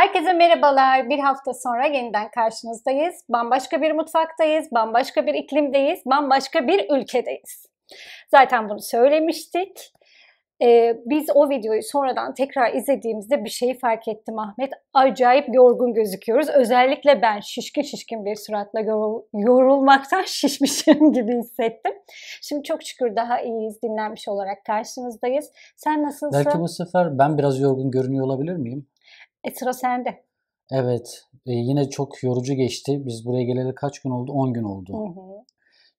Herkese merhabalar. Bir hafta sonra yeniden karşınızdayız. Bambaşka bir mutfaktayız, bambaşka bir iklimdeyiz, bambaşka bir ülkedeyiz. Zaten bunu söylemiştik. Ee, biz o videoyu sonradan tekrar izlediğimizde bir şeyi fark ettim Ahmet. Acayip yorgun gözüküyoruz. Özellikle ben şişkin şişkin bir suratla yorul, yorulmaktan şişmişim gibi hissettim. Şimdi çok şükür daha iyiyiz, dinlenmiş olarak karşınızdayız. Sen nasılsın? Belki bu sefer ben biraz yorgun görünüyor olabilir miyim? E sıra sende. Evet. E, yine çok yorucu geçti. Biz buraya geleli kaç gün oldu? 10 gün oldu. Hı hı.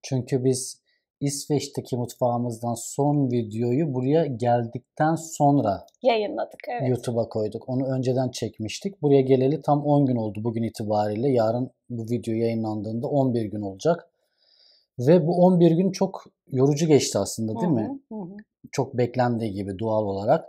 Çünkü biz İsveç'teki mutfağımızdan son videoyu buraya geldikten sonra Yayınladık evet. YouTube'a koyduk. Onu önceden çekmiştik. Buraya geleli tam 10 gün oldu bugün itibariyle. Yarın bu video yayınlandığında 11 gün olacak. Ve bu 11 gün çok yorucu geçti aslında değil hı hı, mi? Hı. Çok beklendiği gibi doğal olarak.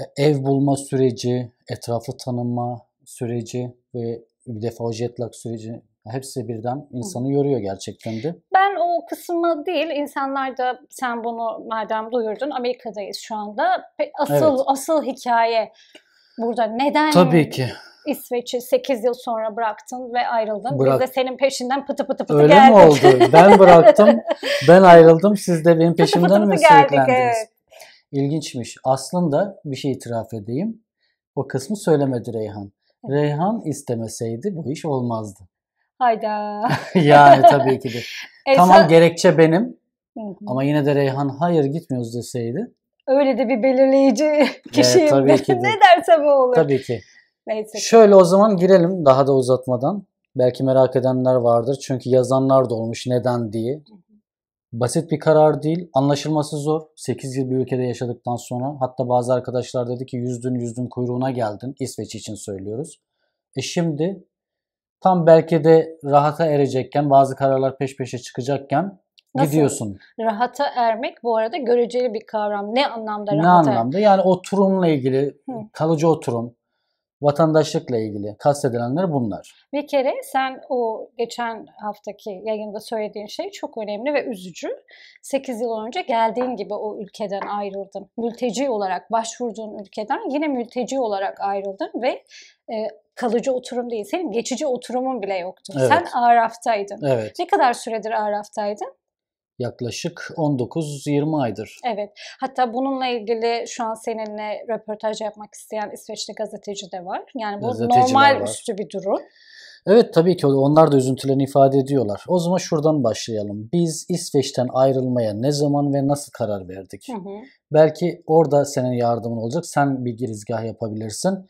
E, ev bulma süreci, etrafı tanınma süreci ve bir defa o jet lag süreci hepsi birden insanı yoruyor gerçekten de. Ben o kısmı değil, insanlar da sen bunu madem duyurdun, Amerika'dayız şu anda. Asıl evet. asıl hikaye burada neden Tabii ki. İsveç'i 8 yıl sonra bıraktın ve ayrıldın. Bırak... Biz de senin peşinden pıtı pıtı pıtı Öyle geldik. Öyle mi oldu? Ben bıraktım, ben ayrıldım. Siz de benim peşimden pıtı pıtı mi geldik, sürüklendiniz? Evet. İlginçmiş. Aslında bir şey itiraf edeyim. O kısmı söylemedi Reyhan. Reyhan istemeseydi bu iş olmazdı. Hayda. yani tabii ki de. Esas... E, tamam gerekçe benim. Ama yine de Reyhan hayır gitmiyoruz deseydi. Öyle de bir belirleyici kişiyim. Evet, tabii ki de. ne dersem o olur. Tabii ki. Neyse. Şöyle o zaman girelim daha da uzatmadan. Belki merak edenler vardır. Çünkü yazanlar da olmuş neden diye. Basit bir karar değil. Anlaşılması zor. 8 yıl bir ülkede yaşadıktan sonra. Hatta bazı arkadaşlar dedi ki yüzdün yüzdün kuyruğuna geldin. İsveç için söylüyoruz. E şimdi tam belki de rahata erecekken bazı kararlar peş peşe çıkacakken Nasıl? gidiyorsun. Rahata ermek bu arada göreceli bir kavram. Ne anlamda rahata? Ne anlamda? Yani oturumla ilgili Hı. kalıcı oturum, Vatandaşlıkla ilgili kastedilenler bunlar. Bir kere sen o geçen haftaki yayında söylediğin şey çok önemli ve üzücü. 8 yıl önce geldiğin gibi o ülkeden ayrıldın. Mülteci olarak başvurduğun ülkeden yine mülteci olarak ayrıldın ve e, kalıcı oturum değil. Senin geçici oturumun bile yoktu. Evet. Sen Araf'taydın. Evet. Ne kadar süredir Araf'taydın? yaklaşık 19-20 aydır. Evet. Hatta bununla ilgili şu an seninle röportaj yapmak isteyen İsveçli gazeteci de var. Yani bu normal var. üstü bir durum. Evet tabii ki onlar da üzüntülerini ifade ediyorlar. O zaman şuradan başlayalım. Biz İsveç'ten ayrılmaya ne zaman ve nasıl karar verdik? Hı hı. Belki orada senin yardımın olacak. Sen bir girizgah yapabilirsin.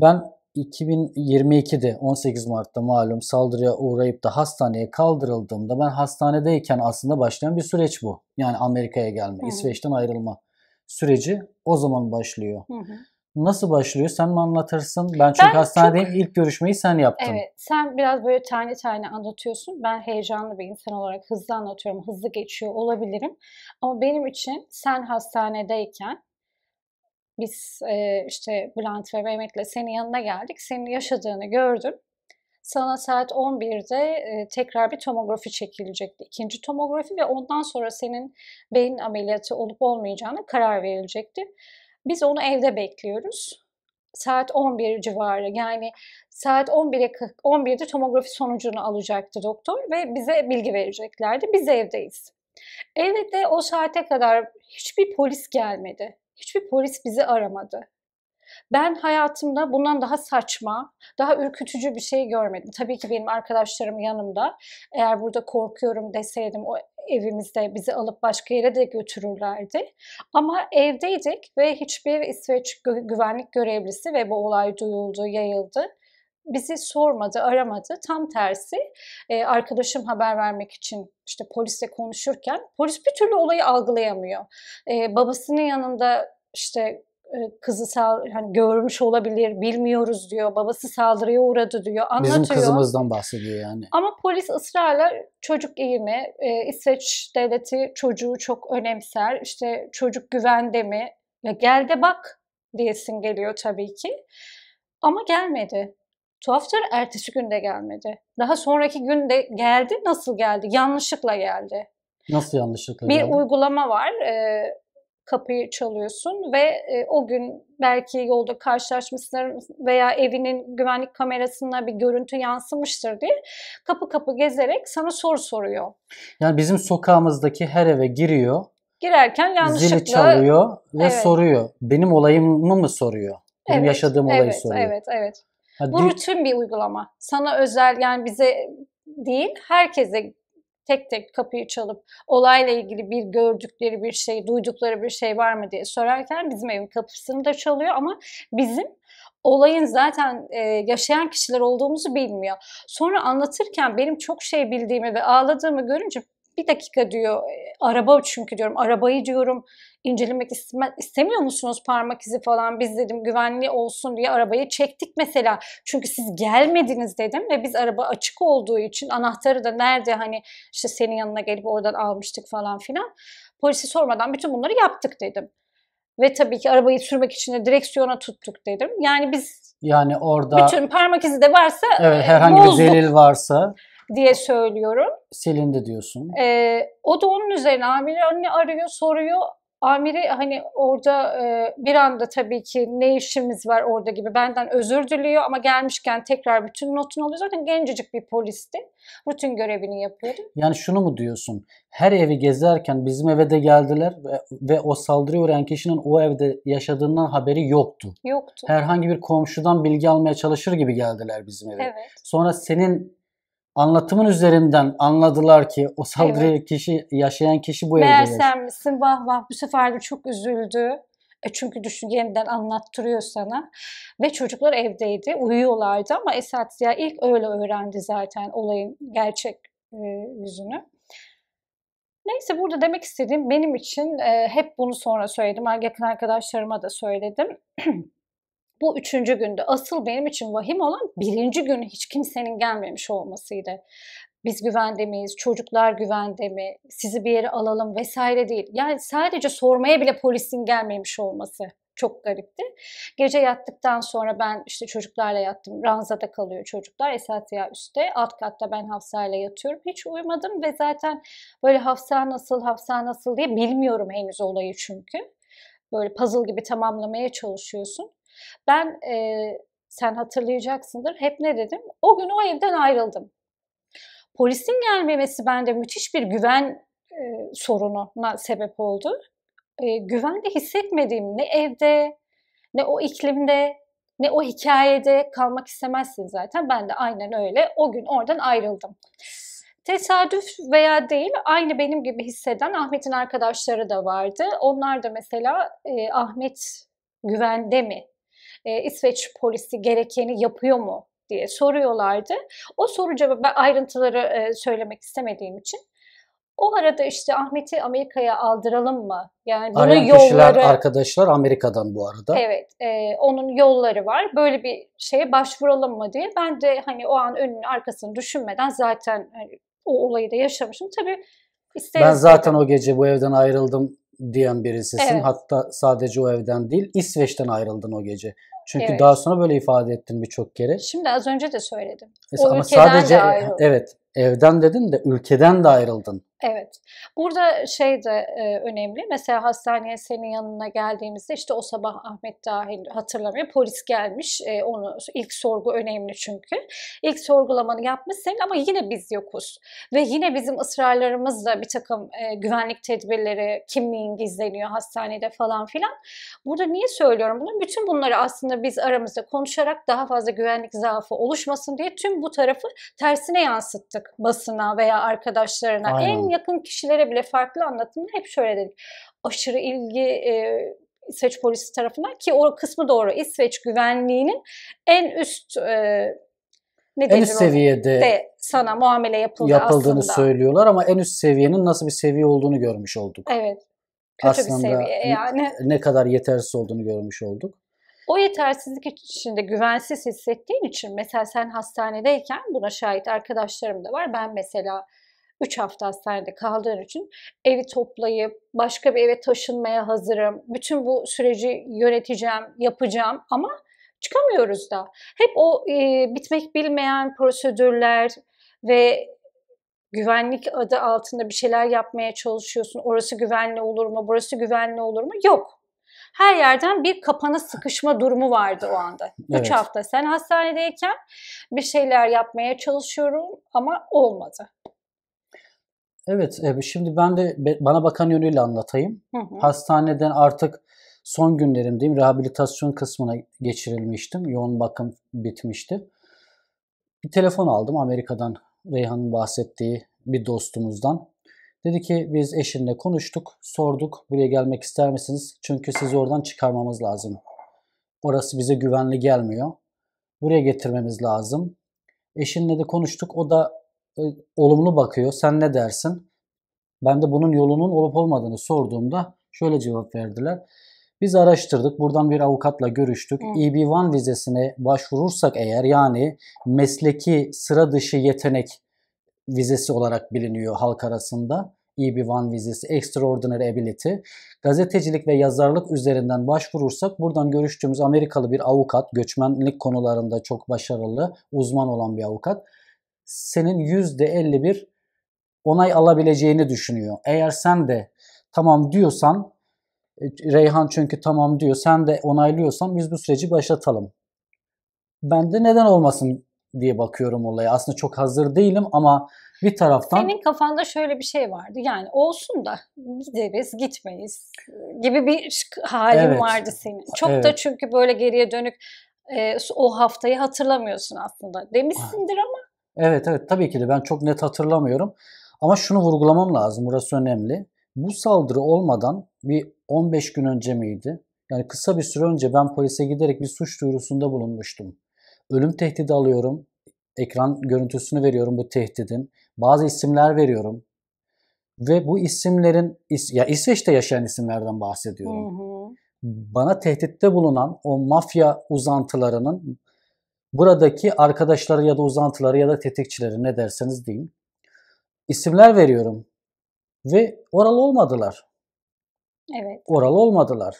Ben 2022'de 18 Mart'ta malum saldırıya uğrayıp da hastaneye kaldırıldığımda ben hastanedeyken aslında başlayan bir süreç bu. Yani Amerika'ya gelme, Hı-hı. İsveç'ten ayrılma süreci o zaman başlıyor. Hı-hı. Nasıl başlıyor? Sen mi anlatırsın? Ben çünkü ben hastanedeyim. Çok... İlk görüşmeyi sen yaptın. Evet. Sen biraz böyle tane tane anlatıyorsun. Ben heyecanlı bir insan olarak hızlı anlatıyorum. Hızlı geçiyor olabilirim. Ama benim için sen hastanedeyken biz e, işte Bülent ve Mehmet'le senin yanına geldik. Senin yaşadığını gördüm. Sana saat 11'de e, tekrar bir tomografi çekilecekti. İkinci tomografi ve ondan sonra senin beyin ameliyatı olup olmayacağına karar verilecekti. Biz onu evde bekliyoruz saat 11 civarı yani saat 11'e 11'de tomografi sonucunu alacaktı doktor ve bize bilgi vereceklerdi. Biz evdeyiz. Evde o saate kadar hiçbir polis gelmedi. Hiçbir polis bizi aramadı. Ben hayatımda bundan daha saçma, daha ürkütücü bir şey görmedim. Tabii ki benim arkadaşlarım yanımda. Eğer burada korkuyorum deseydim o evimizde bizi alıp başka yere de götürürlerdi. Ama evdeydik ve hiçbir İsveç güvenlik görevlisi ve bu olay duyuldu, yayıldı bizi sormadı, aramadı. Tam tersi e, arkadaşım haber vermek için işte polisle konuşurken polis bir türlü olayı algılayamıyor. E, babasının yanında işte e, kızı sağ, hani görmüş olabilir, bilmiyoruz diyor. Babası saldırıya uğradı diyor. Anlatıyor. Bizim kızımızdan bahsediyor yani. Ama polis ısrarla çocuk eğimi, e, İsveç devleti çocuğu çok önemser. İşte çocuk güvende mi? Ya gel de bak diyesin geliyor tabii ki. Ama gelmedi. Tuhaftır ertesi günde gelmedi. Daha sonraki günde geldi. Nasıl geldi? Yanlışlıkla geldi. Nasıl yanlışlıkla Bir uygulama var. E, kapıyı çalıyorsun ve e, o gün belki yolda karşılaşmışsın veya evinin güvenlik kamerasına bir görüntü yansımıştır diye kapı kapı gezerek sana soru soruyor. Yani bizim sokağımızdaki her eve giriyor. Girerken yanlışlıkla. Zili çalıyor ve evet. soruyor. Benim olayımı mı soruyor? Benim evet, yaşadığım olayı evet, soruyor. Evet, evet. Ha, Bu rutin bir uygulama. Sana özel yani bize değil herkese tek tek kapıyı çalıp olayla ilgili bir gördükleri bir şey, duydukları bir şey var mı diye sorarken bizim evin kapısını da çalıyor ama bizim olayın zaten e, yaşayan kişiler olduğumuzu bilmiyor. Sonra anlatırken benim çok şey bildiğimi ve ağladığımı görünce bir dakika diyor e, araba çünkü diyorum arabayı diyorum incelemek isteme, istemiyor musunuz parmak izi falan biz dedim güvenli olsun diye arabayı çektik mesela çünkü siz gelmediniz dedim ve biz araba açık olduğu için anahtarı da nerede hani işte senin yanına gelip oradan almıştık falan filan polisi sormadan bütün bunları yaptık dedim. Ve tabii ki arabayı sürmek için de direksiyona tuttuk dedim. Yani biz yani orada bütün parmak izi de varsa evet, e, herhangi bir delil varsa diye söylüyorum. Selinde diyorsun. Ee, o da onun üzerine amiri anne arıyor soruyor. Amiri hani orada e, bir anda tabii ki ne işimiz var orada gibi benden özür diliyor ama gelmişken tekrar bütün notunu alıyor. Zaten gencecik bir polisti. Rutin görevini yapıyordu. Yani şunu mu diyorsun? Her evi gezerken bizim eve de geldiler ve, ve o saldırı uğrayan kişinin o evde yaşadığından haberi yoktu. Yoktu. Herhangi bir komşudan bilgi almaya çalışır gibi geldiler bizim eve. Evet. Sonra senin Anlatımın üzerinden anladılar ki o saldırı evet. kişi yaşayan kişi bu Meğer evde. Meğer misin vah vah bu sefer de çok üzüldü. E çünkü düşün yeniden anlattırıyor sana. Ve çocuklar evdeydi, uyuyorlardı ama Esat ya ilk öyle öğrendi zaten olayın gerçek e, yüzünü. Neyse burada demek istediğim benim için e, hep bunu sonra söyledim. Yakın arkadaşlarıma da söyledim. Bu üçüncü günde Asıl benim için vahim olan birinci günü hiç kimsenin gelmemiş olmasıydı biz güvende miyiz, çocuklar güvende mi, sizi bir yere alalım vesaire değil. Yani sadece sormaya bile polisin gelmemiş olması çok garipti. Gece yattıktan sonra ben işte çocuklarla yattım. Ranzada kalıyor çocuklar. ya üstte. Alt katta ben hafsa ile yatıyorum. Hiç uyumadım ve zaten böyle Hafsa nasıl, Hafsa nasıl diye bilmiyorum henüz olayı çünkü. Böyle puzzle gibi tamamlamaya çalışıyorsun. Ben e, sen hatırlayacaksındır hep ne dedim? O gün o evden ayrıldım. Polisin gelmemesi bende müthiş bir güven e, sorununa sebep oldu. E, güvende hissetmediğim ne evde, ne o iklimde, ne o hikayede kalmak istemezsin zaten. Ben de aynen öyle o gün oradan ayrıldım. Tesadüf veya değil aynı benim gibi hisseden Ahmet'in arkadaşları da vardı. Onlar da mesela e, Ahmet güvende mi e, İsveç polisi gerekeni yapıyor mu diye soruyorlardı. O soru cevabı ben ayrıntıları e, söylemek istemediğim için o arada işte Ahmet'i Amerika'ya aldıralım mı? Yani bunun Arayan yolları... arkadaşlar Amerika'dan bu arada. Evet. E, onun yolları var. Böyle bir şeye başvuralım mı diye. Ben de hani o an önünü arkasını düşünmeden zaten hani, o olayı da yaşamışım. Tabii isteriz. Ben zaten dedim. o gece bu evden ayrıldım diyen birisisin. Evet. Hatta sadece o evden değil İsveç'ten ayrıldın o gece. Çünkü evet. daha sonra böyle ifade ettin birçok kere. Şimdi az önce de söyledim. E, Mesela o ama ülkeden sadece de e, ayrıldım. evet evden dedin de ülkeden de ayrıldın. Evet. Burada şey de e, önemli. Mesela hastaneye senin yanına geldiğimizde işte o sabah Ahmet dahil hatırlamıyor. Polis gelmiş. E, onu ilk sorgu önemli çünkü. İlk sorgulamanı yapmış senin ama yine biz yokuz. Ve yine bizim ısrarlarımızla bir takım e, güvenlik tedbirleri, kimliğin gizleniyor hastanede falan filan. Burada niye söylüyorum bunu? Bütün bunları aslında biz aramızda konuşarak daha fazla güvenlik zaafı oluşmasın diye tüm bu tarafı tersine yansıttık basına veya arkadaşlarına. Aynen. En en yakın kişilere bile farklı anlatımda hep şöyle dedik. Aşırı ilgi e, İsveç polisi tarafından ki o kısmı doğru İsveç güvenliğinin en üst e, ne en üst seviyede de sana muamele yapıldı yapıldığını aslında. söylüyorlar ama en üst seviyenin nasıl bir seviye olduğunu görmüş olduk. Evet. Kötü aslında bir seviye yani. Ne kadar yetersiz olduğunu görmüş olduk. O yetersizlik içinde güvensiz hissettiğin için mesela sen hastanedeyken buna şahit arkadaşlarım da var. Ben mesela 3 hafta hastanede kaldığın için evi toplayıp başka bir eve taşınmaya hazırım. Bütün bu süreci yöneteceğim, yapacağım ama çıkamıyoruz da. Hep o e, bitmek bilmeyen prosedürler ve güvenlik adı altında bir şeyler yapmaya çalışıyorsun. Orası güvenli olur mu? Burası güvenli olur mu? Yok. Her yerden bir kapana sıkışma durumu vardı o anda. evet. Üç hafta sen hastanedeyken bir şeyler yapmaya çalışıyorum ama olmadı. Evet, e, şimdi ben de bana bakan yönüyle anlatayım. Hı hı. Hastaneden artık son günlerimdeyim. Rehabilitasyon kısmına geçirilmiştim. Yoğun bakım bitmişti. Bir telefon aldım Amerika'dan Reyhan'ın bahsettiği bir dostumuzdan. Dedi ki biz eşinle konuştuk, sorduk buraya gelmek ister misiniz? Çünkü sizi oradan çıkarmamız lazım. Orası bize güvenli gelmiyor. Buraya getirmemiz lazım. Eşinle de konuştuk. O da e, olumlu bakıyor. Sen ne dersin? Ben de bunun yolunun olup olmadığını sorduğumda şöyle cevap verdiler. Biz araştırdık. Buradan bir avukatla görüştük. EB1 vizesine başvurursak eğer yani mesleki sıra dışı yetenek vizesi olarak biliniyor halk arasında. EB1 vizesi, Extraordinary Ability. Gazetecilik ve yazarlık üzerinden başvurursak buradan görüştüğümüz Amerikalı bir avukat, göçmenlik konularında çok başarılı, uzman olan bir avukat senin %51 onay alabileceğini düşünüyor. Eğer sen de tamam diyorsan e, Reyhan çünkü tamam diyor sen de onaylıyorsan biz bu süreci başlatalım. Ben de neden olmasın diye bakıyorum olaya. Aslında çok hazır değilim ama bir taraftan... Senin kafanda şöyle bir şey vardı. Yani olsun da gideriz gitmeyiz gibi bir halin evet. vardı senin. Çok evet. da çünkü böyle geriye dönük e, o haftayı hatırlamıyorsun aslında. Demişsindir ah. ama Evet evet tabii ki de ben çok net hatırlamıyorum. Ama şunu vurgulamam lazım. Burası önemli. Bu saldırı olmadan bir 15 gün önce miydi? Yani kısa bir süre önce ben polise giderek bir suç duyurusunda bulunmuştum. Ölüm tehdidi alıyorum. Ekran görüntüsünü veriyorum bu tehdidin. Bazı isimler veriyorum. Ve bu isimlerin ya İsveç'te yaşayan isimlerden bahsediyorum. Hı hı. Bana tehditte bulunan o mafya uzantılarının buradaki arkadaşları ya da uzantıları ya da tetikçileri ne derseniz deyin. İsimler veriyorum ve oral olmadılar. Evet. Oral olmadılar.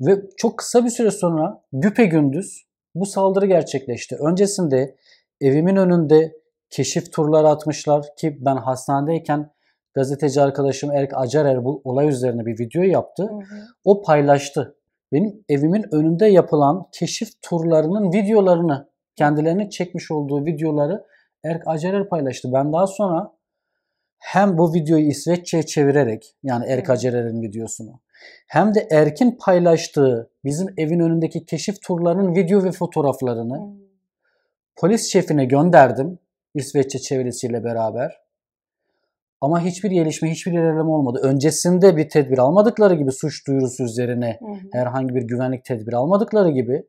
Ve çok kısa bir süre sonra güpe gündüz bu saldırı gerçekleşti. Öncesinde evimin önünde keşif turları atmışlar ki ben hastanedeyken gazeteci arkadaşım Erik Acarer bu olay üzerine bir video yaptı. Hı hı. O paylaştı benim evimin önünde yapılan keşif turlarının videolarını kendilerini çekmiş olduğu videoları Erk Acerer paylaştı. Ben daha sonra hem bu videoyu İsveççe'ye çevirerek yani Erk Acerer'in videosunu hem de Erk'in paylaştığı bizim evin önündeki keşif turlarının video ve fotoğraflarını hmm. polis şefine gönderdim İsveççe çevirisiyle beraber. Ama hiçbir gelişme, hiçbir ilerleme olmadı. Öncesinde bir tedbir almadıkları gibi suç duyurusu üzerine hı hı. herhangi bir güvenlik tedbiri almadıkları gibi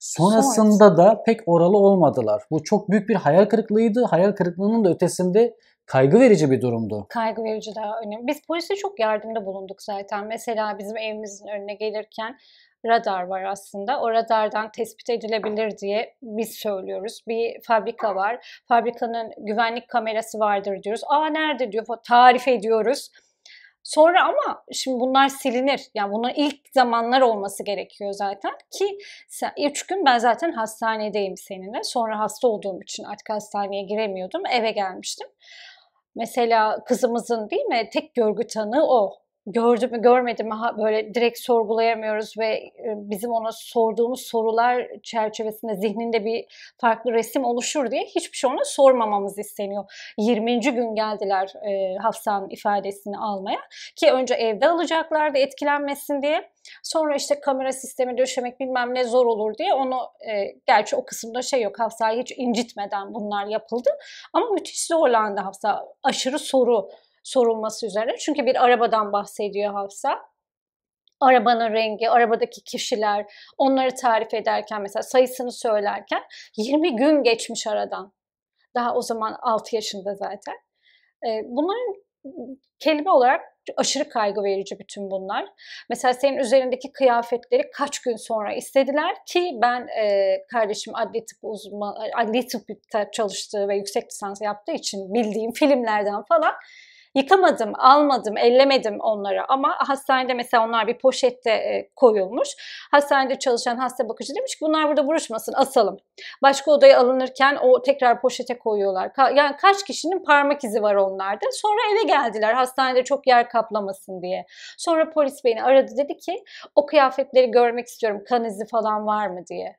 sonrasında da pek oralı olmadılar. Bu çok büyük bir hayal kırıklığıydı. Hayal kırıklığının da ötesinde kaygı verici bir durumdu. Kaygı verici daha önemli. Biz polise çok yardımda bulunduk zaten. Mesela bizim evimizin önüne gelirken radar var aslında. O radardan tespit edilebilir diye biz söylüyoruz. Bir fabrika var. Fabrikanın güvenlik kamerası vardır diyoruz. Aa nerede diyor. Tarif ediyoruz. Sonra ama şimdi bunlar silinir. Yani bunun ilk zamanlar olması gerekiyor zaten ki sen, üç gün ben zaten hastanedeyim seninle. Sonra hasta olduğum için artık hastaneye giremiyordum. Eve gelmiştim. Mesela kızımızın değil mi tek görgü tanığı o. Gördüm mü görmedim mi böyle direkt sorgulayamıyoruz ve e, bizim ona sorduğumuz sorular çerçevesinde zihninde bir farklı resim oluşur diye hiçbir şey ona sormamamız isteniyor. 20. gün geldiler e, Hafsa'nın ifadesini almaya ki önce evde alacaklardı etkilenmesin diye. Sonra işte kamera sistemi döşemek bilmem ne zor olur diye onu e, gerçi o kısımda şey yok Hafsa'yı hiç incitmeden bunlar yapıldı ama müthiş zorlandı Hafsa. Aşırı soru sorulması üzerine. Çünkü bir arabadan bahsediyor Hafsa. Arabanın rengi, arabadaki kişiler, onları tarif ederken mesela sayısını söylerken 20 gün geçmiş aradan. Daha o zaman 6 yaşında zaten. Bunların kelime olarak aşırı kaygı verici bütün bunlar. Mesela senin üzerindeki kıyafetleri kaç gün sonra istediler ki ben e, kardeşim adli tıp uzman, adli tıpta çalıştığı ve yüksek lisans yaptığı için bildiğim filmlerden falan Yıkamadım, almadım, ellemedim onları ama hastanede mesela onlar bir poşette e, koyulmuş. Hastanede çalışan hasta bakıcı demiş ki bunlar burada buruşmasın asalım. Başka odaya alınırken o tekrar poşete koyuyorlar. Ka- yani kaç kişinin parmak izi var onlarda. Sonra eve geldiler hastanede çok yer kaplamasın diye. Sonra polis beni aradı dedi ki o kıyafetleri görmek istiyorum kan izi falan var mı diye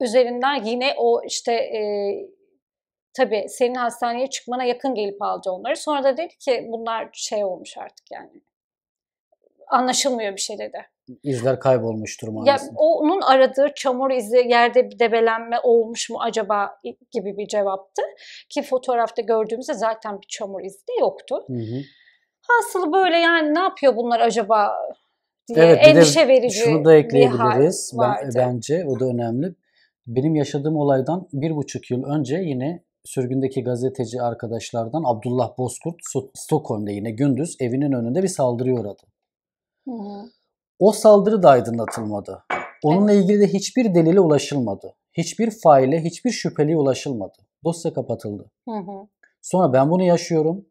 üzerinden yine o işte e, tabii senin hastaneye çıkmana yakın gelip aldı onları. Sonra da dedi ki bunlar şey olmuş artık yani. Anlaşılmıyor bir şey dedi. İzler kaybolmuştur maalesef. Ya, onun aradığı çamur izi, yerde bir debelenme olmuş mu acaba gibi bir cevaptı. Ki fotoğrafta gördüğümüzde zaten bir çamur izi de yoktu. Hı hı. Hasılı böyle yani ne yapıyor bunlar acaba diye evet, endişe de verici şunu da ekleyebiliriz ben, vardı. bence o da önemli. Benim yaşadığım olaydan bir buçuk yıl önce yine sürgündeki gazeteci arkadaşlardan Abdullah Bozkurt Stockholm'de yine gündüz evinin önünde bir saldırı uğradı. Hı hı. O saldırı da aydınlatılmadı. Onunla ilgili de hiçbir delile ulaşılmadı. Hiçbir faile, hiçbir şüpheliye ulaşılmadı. Dosya kapatıldı. Hı hı. Sonra ben bunu yaşıyorum.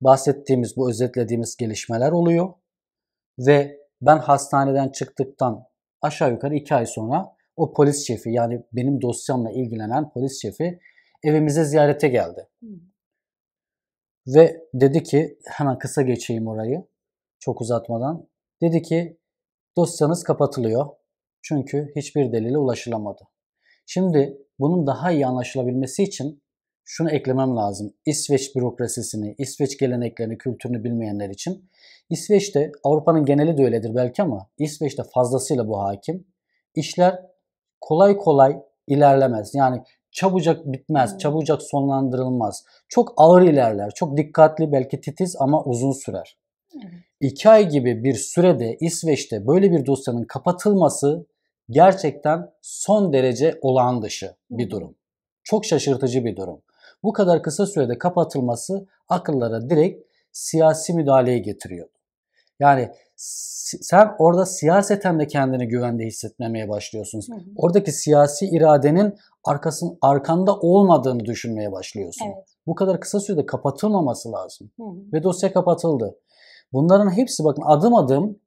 Bahsettiğimiz, bu özetlediğimiz gelişmeler oluyor. Ve ben hastaneden çıktıktan aşağı yukarı iki ay sonra o polis şefi yani benim dosyamla ilgilenen polis şefi evimize ziyarete geldi. Ve dedi ki hemen kısa geçeyim orayı çok uzatmadan. Dedi ki dosyanız kapatılıyor. Çünkü hiçbir delile ulaşılamadı. Şimdi bunun daha iyi anlaşılabilmesi için şunu eklemem lazım. İsveç bürokrasisini, İsveç geleneklerini, kültürünü bilmeyenler için. İsveç'te, Avrupa'nın geneli de öyledir belki ama İsveç'te fazlasıyla bu hakim. İşler kolay kolay ilerlemez. Yani çabucak bitmez, hmm. çabucak sonlandırılmaz. Çok ağır ilerler, çok dikkatli belki titiz ama uzun sürer. Hmm. İki ay gibi bir sürede İsveç'te böyle bir dosyanın kapatılması gerçekten son derece olağan dışı bir hmm. durum. Çok şaşırtıcı bir durum. Bu kadar kısa sürede kapatılması akıllara direkt siyasi müdahaleye getiriyor. Yani sen orada siyaseten de kendini güvende hissetmemeye başlıyorsun. Hı hı. Oradaki siyasi iradenin arkasın arkanda olmadığını düşünmeye başlıyorsun. Evet. Bu kadar kısa sürede kapatılmaması lazım. Hı hı. Ve dosya kapatıldı. Bunların hepsi bakın adım adım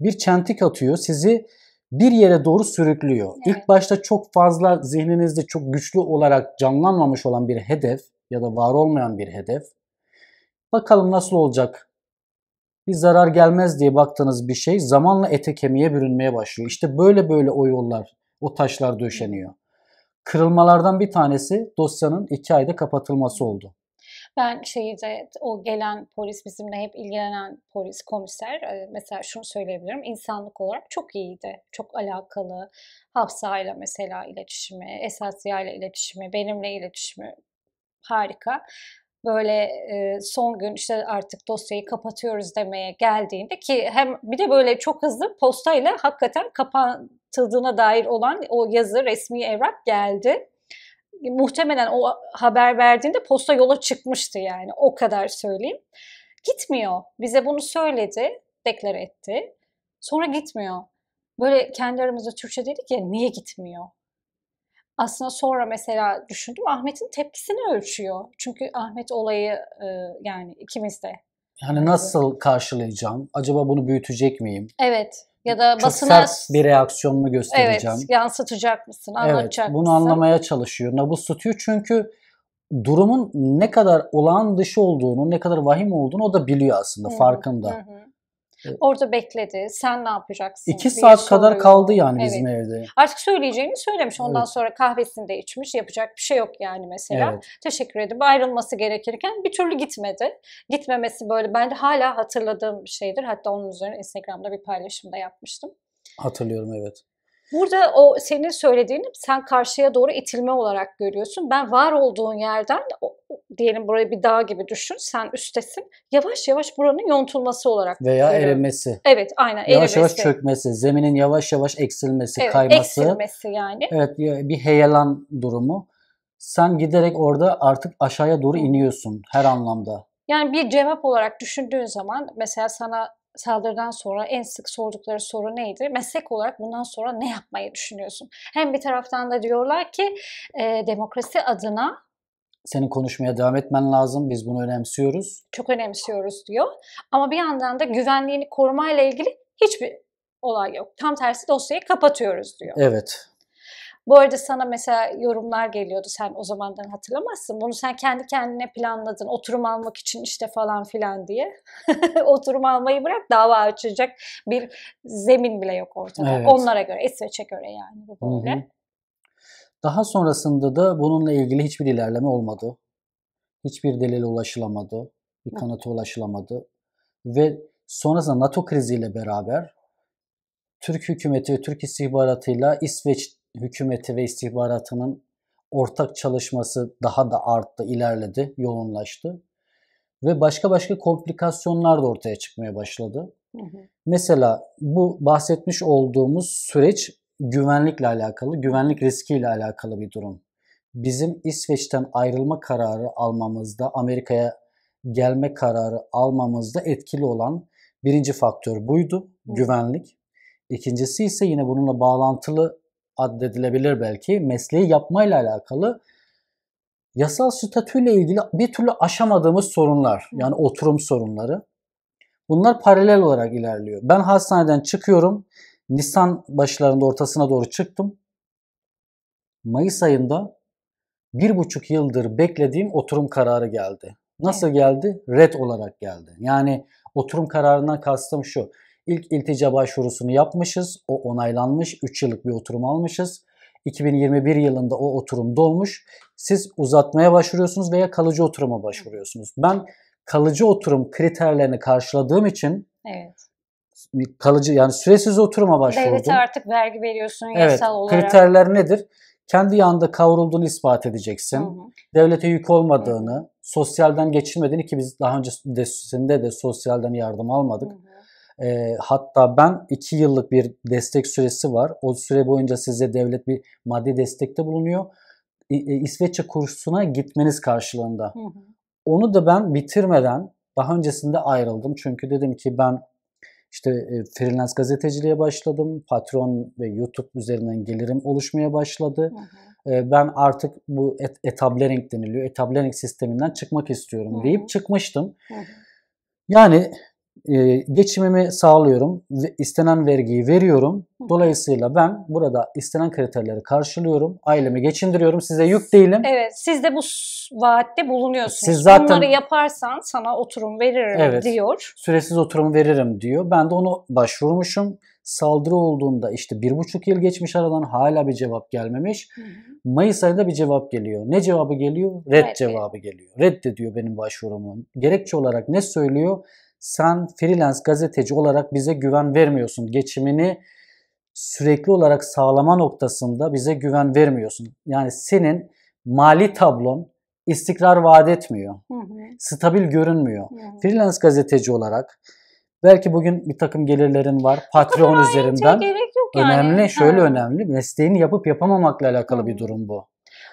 bir çentik atıyor. Sizi bir yere doğru sürüklüyor. Evet. İlk başta çok fazla zihninizde çok güçlü olarak canlanmamış olan bir hedef ya da var olmayan bir hedef. Bakalım nasıl olacak bir zarar gelmez diye baktığınız bir şey zamanla ete kemiğe bürünmeye başlıyor. İşte böyle böyle o yollar, o taşlar döşeniyor. Kırılmalardan bir tanesi dosyanın iki ayda kapatılması oldu. Ben şeyde o gelen polis bizimle hep ilgilenen polis komiser e, mesela şunu söyleyebilirim insanlık olarak çok iyiydi. Çok alakalı. Hafsa'yla mesela iletişimi, Esasiye ile iletişimi, benimle iletişimi harika böyle e, son gün işte artık dosyayı kapatıyoruz demeye geldiğinde ki hem bir de böyle çok hızlı postayla hakikaten kapatıldığına dair olan o yazı resmi evrak geldi. Muhtemelen o haber verdiğinde posta yola çıkmıştı yani o kadar söyleyeyim. Gitmiyor. Bize bunu söyledi, deklar etti. Sonra gitmiyor. Böyle kendi aramızda Türkçe dedik ya niye gitmiyor? aslında sonra mesela düşündüm Ahmet'in tepkisini ölçüyor. Çünkü Ahmet olayı e, yani ikimiz de. Yani nasıl karşılayacağım? Acaba bunu büyütecek miyim? Evet. Ya da Çok basına sert bir mu göstereceğim. Evet, yansıtacak mısın, anlatacak evet, bunu anlamaya çalışıyor. Nabız tutuyor çünkü durumun ne kadar olağan dışı olduğunu, ne kadar vahim olduğunu o da biliyor aslında, hı farkında. Hı hı. Orada bekledi. Sen ne yapacaksın? İki saat kadar kaldı yani bizim evde. Artık söyleyeceğini söylemiş. Ondan evet. sonra kahvesini de içmiş. Yapacak bir şey yok yani mesela. Evet. Teşekkür edip ayrılması gerekirken bir türlü gitmedi. Gitmemesi böyle ben de hala hatırladığım bir şeydir. Hatta onun üzerine Instagram'da bir paylaşımda yapmıştım. Hatırlıyorum evet. Burada o senin söylediğini sen karşıya doğru itilme olarak görüyorsun. Ben var olduğun yerden diyelim buraya bir dağ gibi düşün. Sen üsttesin. Yavaş yavaş buranın yontulması olarak veya görüyorum. erimesi. Evet, aynen Yavaş yavaş çökmesi, zeminin yavaş yavaş eksilmesi, evet, kayması. eksilmesi yani. Evet, bir heyelan durumu. Sen giderek orada artık aşağıya doğru iniyorsun her anlamda. Yani bir cevap olarak düşündüğün zaman mesela sana saldırıdan sonra en sık sordukları soru neydi? Meslek olarak bundan sonra ne yapmayı düşünüyorsun? Hem bir taraftan da diyorlar ki e, demokrasi adına senin konuşmaya devam etmen lazım. Biz bunu önemsiyoruz. Çok önemsiyoruz diyor. Ama bir yandan da güvenliğini korumayla ilgili hiçbir olay yok. Tam tersi dosyayı kapatıyoruz diyor. Evet. Bu arada sana mesela yorumlar geliyordu sen o zamandan hatırlamazsın. Bunu sen kendi kendine planladın oturum almak için işte falan filan diye. oturum almayı bırak dava açacak bir zemin bile yok ortada. Evet. Onlara göre İsveç'e göre yani bu böyle. Daha sonrasında da bununla ilgili hiçbir ilerleme olmadı. Hiçbir delile ulaşılamadı. Bir kanıta ulaşılamadı. Ve sonrasında NATO kriziyle beraber Türk hükümeti ve Türk istihbaratıyla İsveç hükümeti ve istihbaratının ortak çalışması daha da arttı, ilerledi, yoğunlaştı. Ve başka başka komplikasyonlar da ortaya çıkmaya başladı. Hı hı. Mesela bu bahsetmiş olduğumuz süreç güvenlikle alakalı, güvenlik riskiyle alakalı bir durum. Bizim İsveç'ten ayrılma kararı almamızda, Amerika'ya gelme kararı almamızda etkili olan birinci faktör buydu, hı. güvenlik. İkincisi ise yine bununla bağlantılı addedilebilir belki mesleği yapmayla alakalı yasal statüyle ilgili bir türlü aşamadığımız sorunlar yani oturum sorunları bunlar paralel olarak ilerliyor. Ben hastaneden çıkıyorum. Nisan başlarında ortasına doğru çıktım. Mayıs ayında bir buçuk yıldır beklediğim oturum kararı geldi. Nasıl geldi? Red olarak geldi. Yani oturum kararından kastım şu. İlk iltica başvurusunu yapmışız. O onaylanmış. 3 yıllık bir oturum almışız. 2021 yılında o oturum dolmuş. Siz uzatmaya başvuruyorsunuz veya kalıcı oturuma başvuruyorsunuz. Ben kalıcı oturum kriterlerini karşıladığım için evet kalıcı yani süresiz oturuma başvurdum. Devlete artık vergi veriyorsun yasal evet, olarak. Kriterler nedir? Kendi yanında kavrulduğunu ispat edeceksin. Hı hı. Devlete yük olmadığını, hı sosyalden geçirmediğini ki biz daha öncesinde de sosyalden yardım almadık. Hı hı. E, hatta ben 2 yıllık bir destek süresi var. O süre boyunca size devlet bir maddi destekte bulunuyor. E, e, İsveççe kursuna gitmeniz karşılığında. Hı hı. Onu da ben bitirmeden daha öncesinde ayrıldım. Çünkü dedim ki ben işte e, freelance gazeteciliğe başladım. Patron ve YouTube üzerinden gelirim oluşmaya başladı. Hı hı. E, ben artık bu et, etablering deniliyor. Etablering sisteminden çıkmak istiyorum hı hı. deyip çıkmıştım. Hı hı. Yani e, geçimimi sağlıyorum. Ve istenen vergiyi veriyorum. Dolayısıyla ben burada istenen kriterleri karşılıyorum. Ailemi geçindiriyorum. Size yük değilim. Evet. Siz de bu vaatte bulunuyorsunuz. Siz zaten, Bunları yaparsan sana oturum veririm evet, diyor. Süresiz oturum veririm diyor. Ben de onu başvurmuşum. Saldırı olduğunda işte bir buçuk yıl geçmiş aradan hala bir cevap gelmemiş. Hı hı. Mayıs ayında bir cevap geliyor. Ne cevabı geliyor? Red Hayır. cevabı geliyor. Reddediyor benim başvurumu. Gerekçe olarak ne söylüyor? sen freelance gazeteci olarak bize güven vermiyorsun. Geçimini sürekli olarak sağlama noktasında bize güven vermiyorsun. Yani senin mali tablon istikrar vaat etmiyor. Hı hı. Stabil görünmüyor. Hı Freelance gazeteci olarak belki bugün bir takım gelirlerin var Patreon üzerinden. Gerek yok yani. Önemli, şöyle ha. önemli. Mesleğini yapıp yapamamakla alakalı hı. bir durum bu.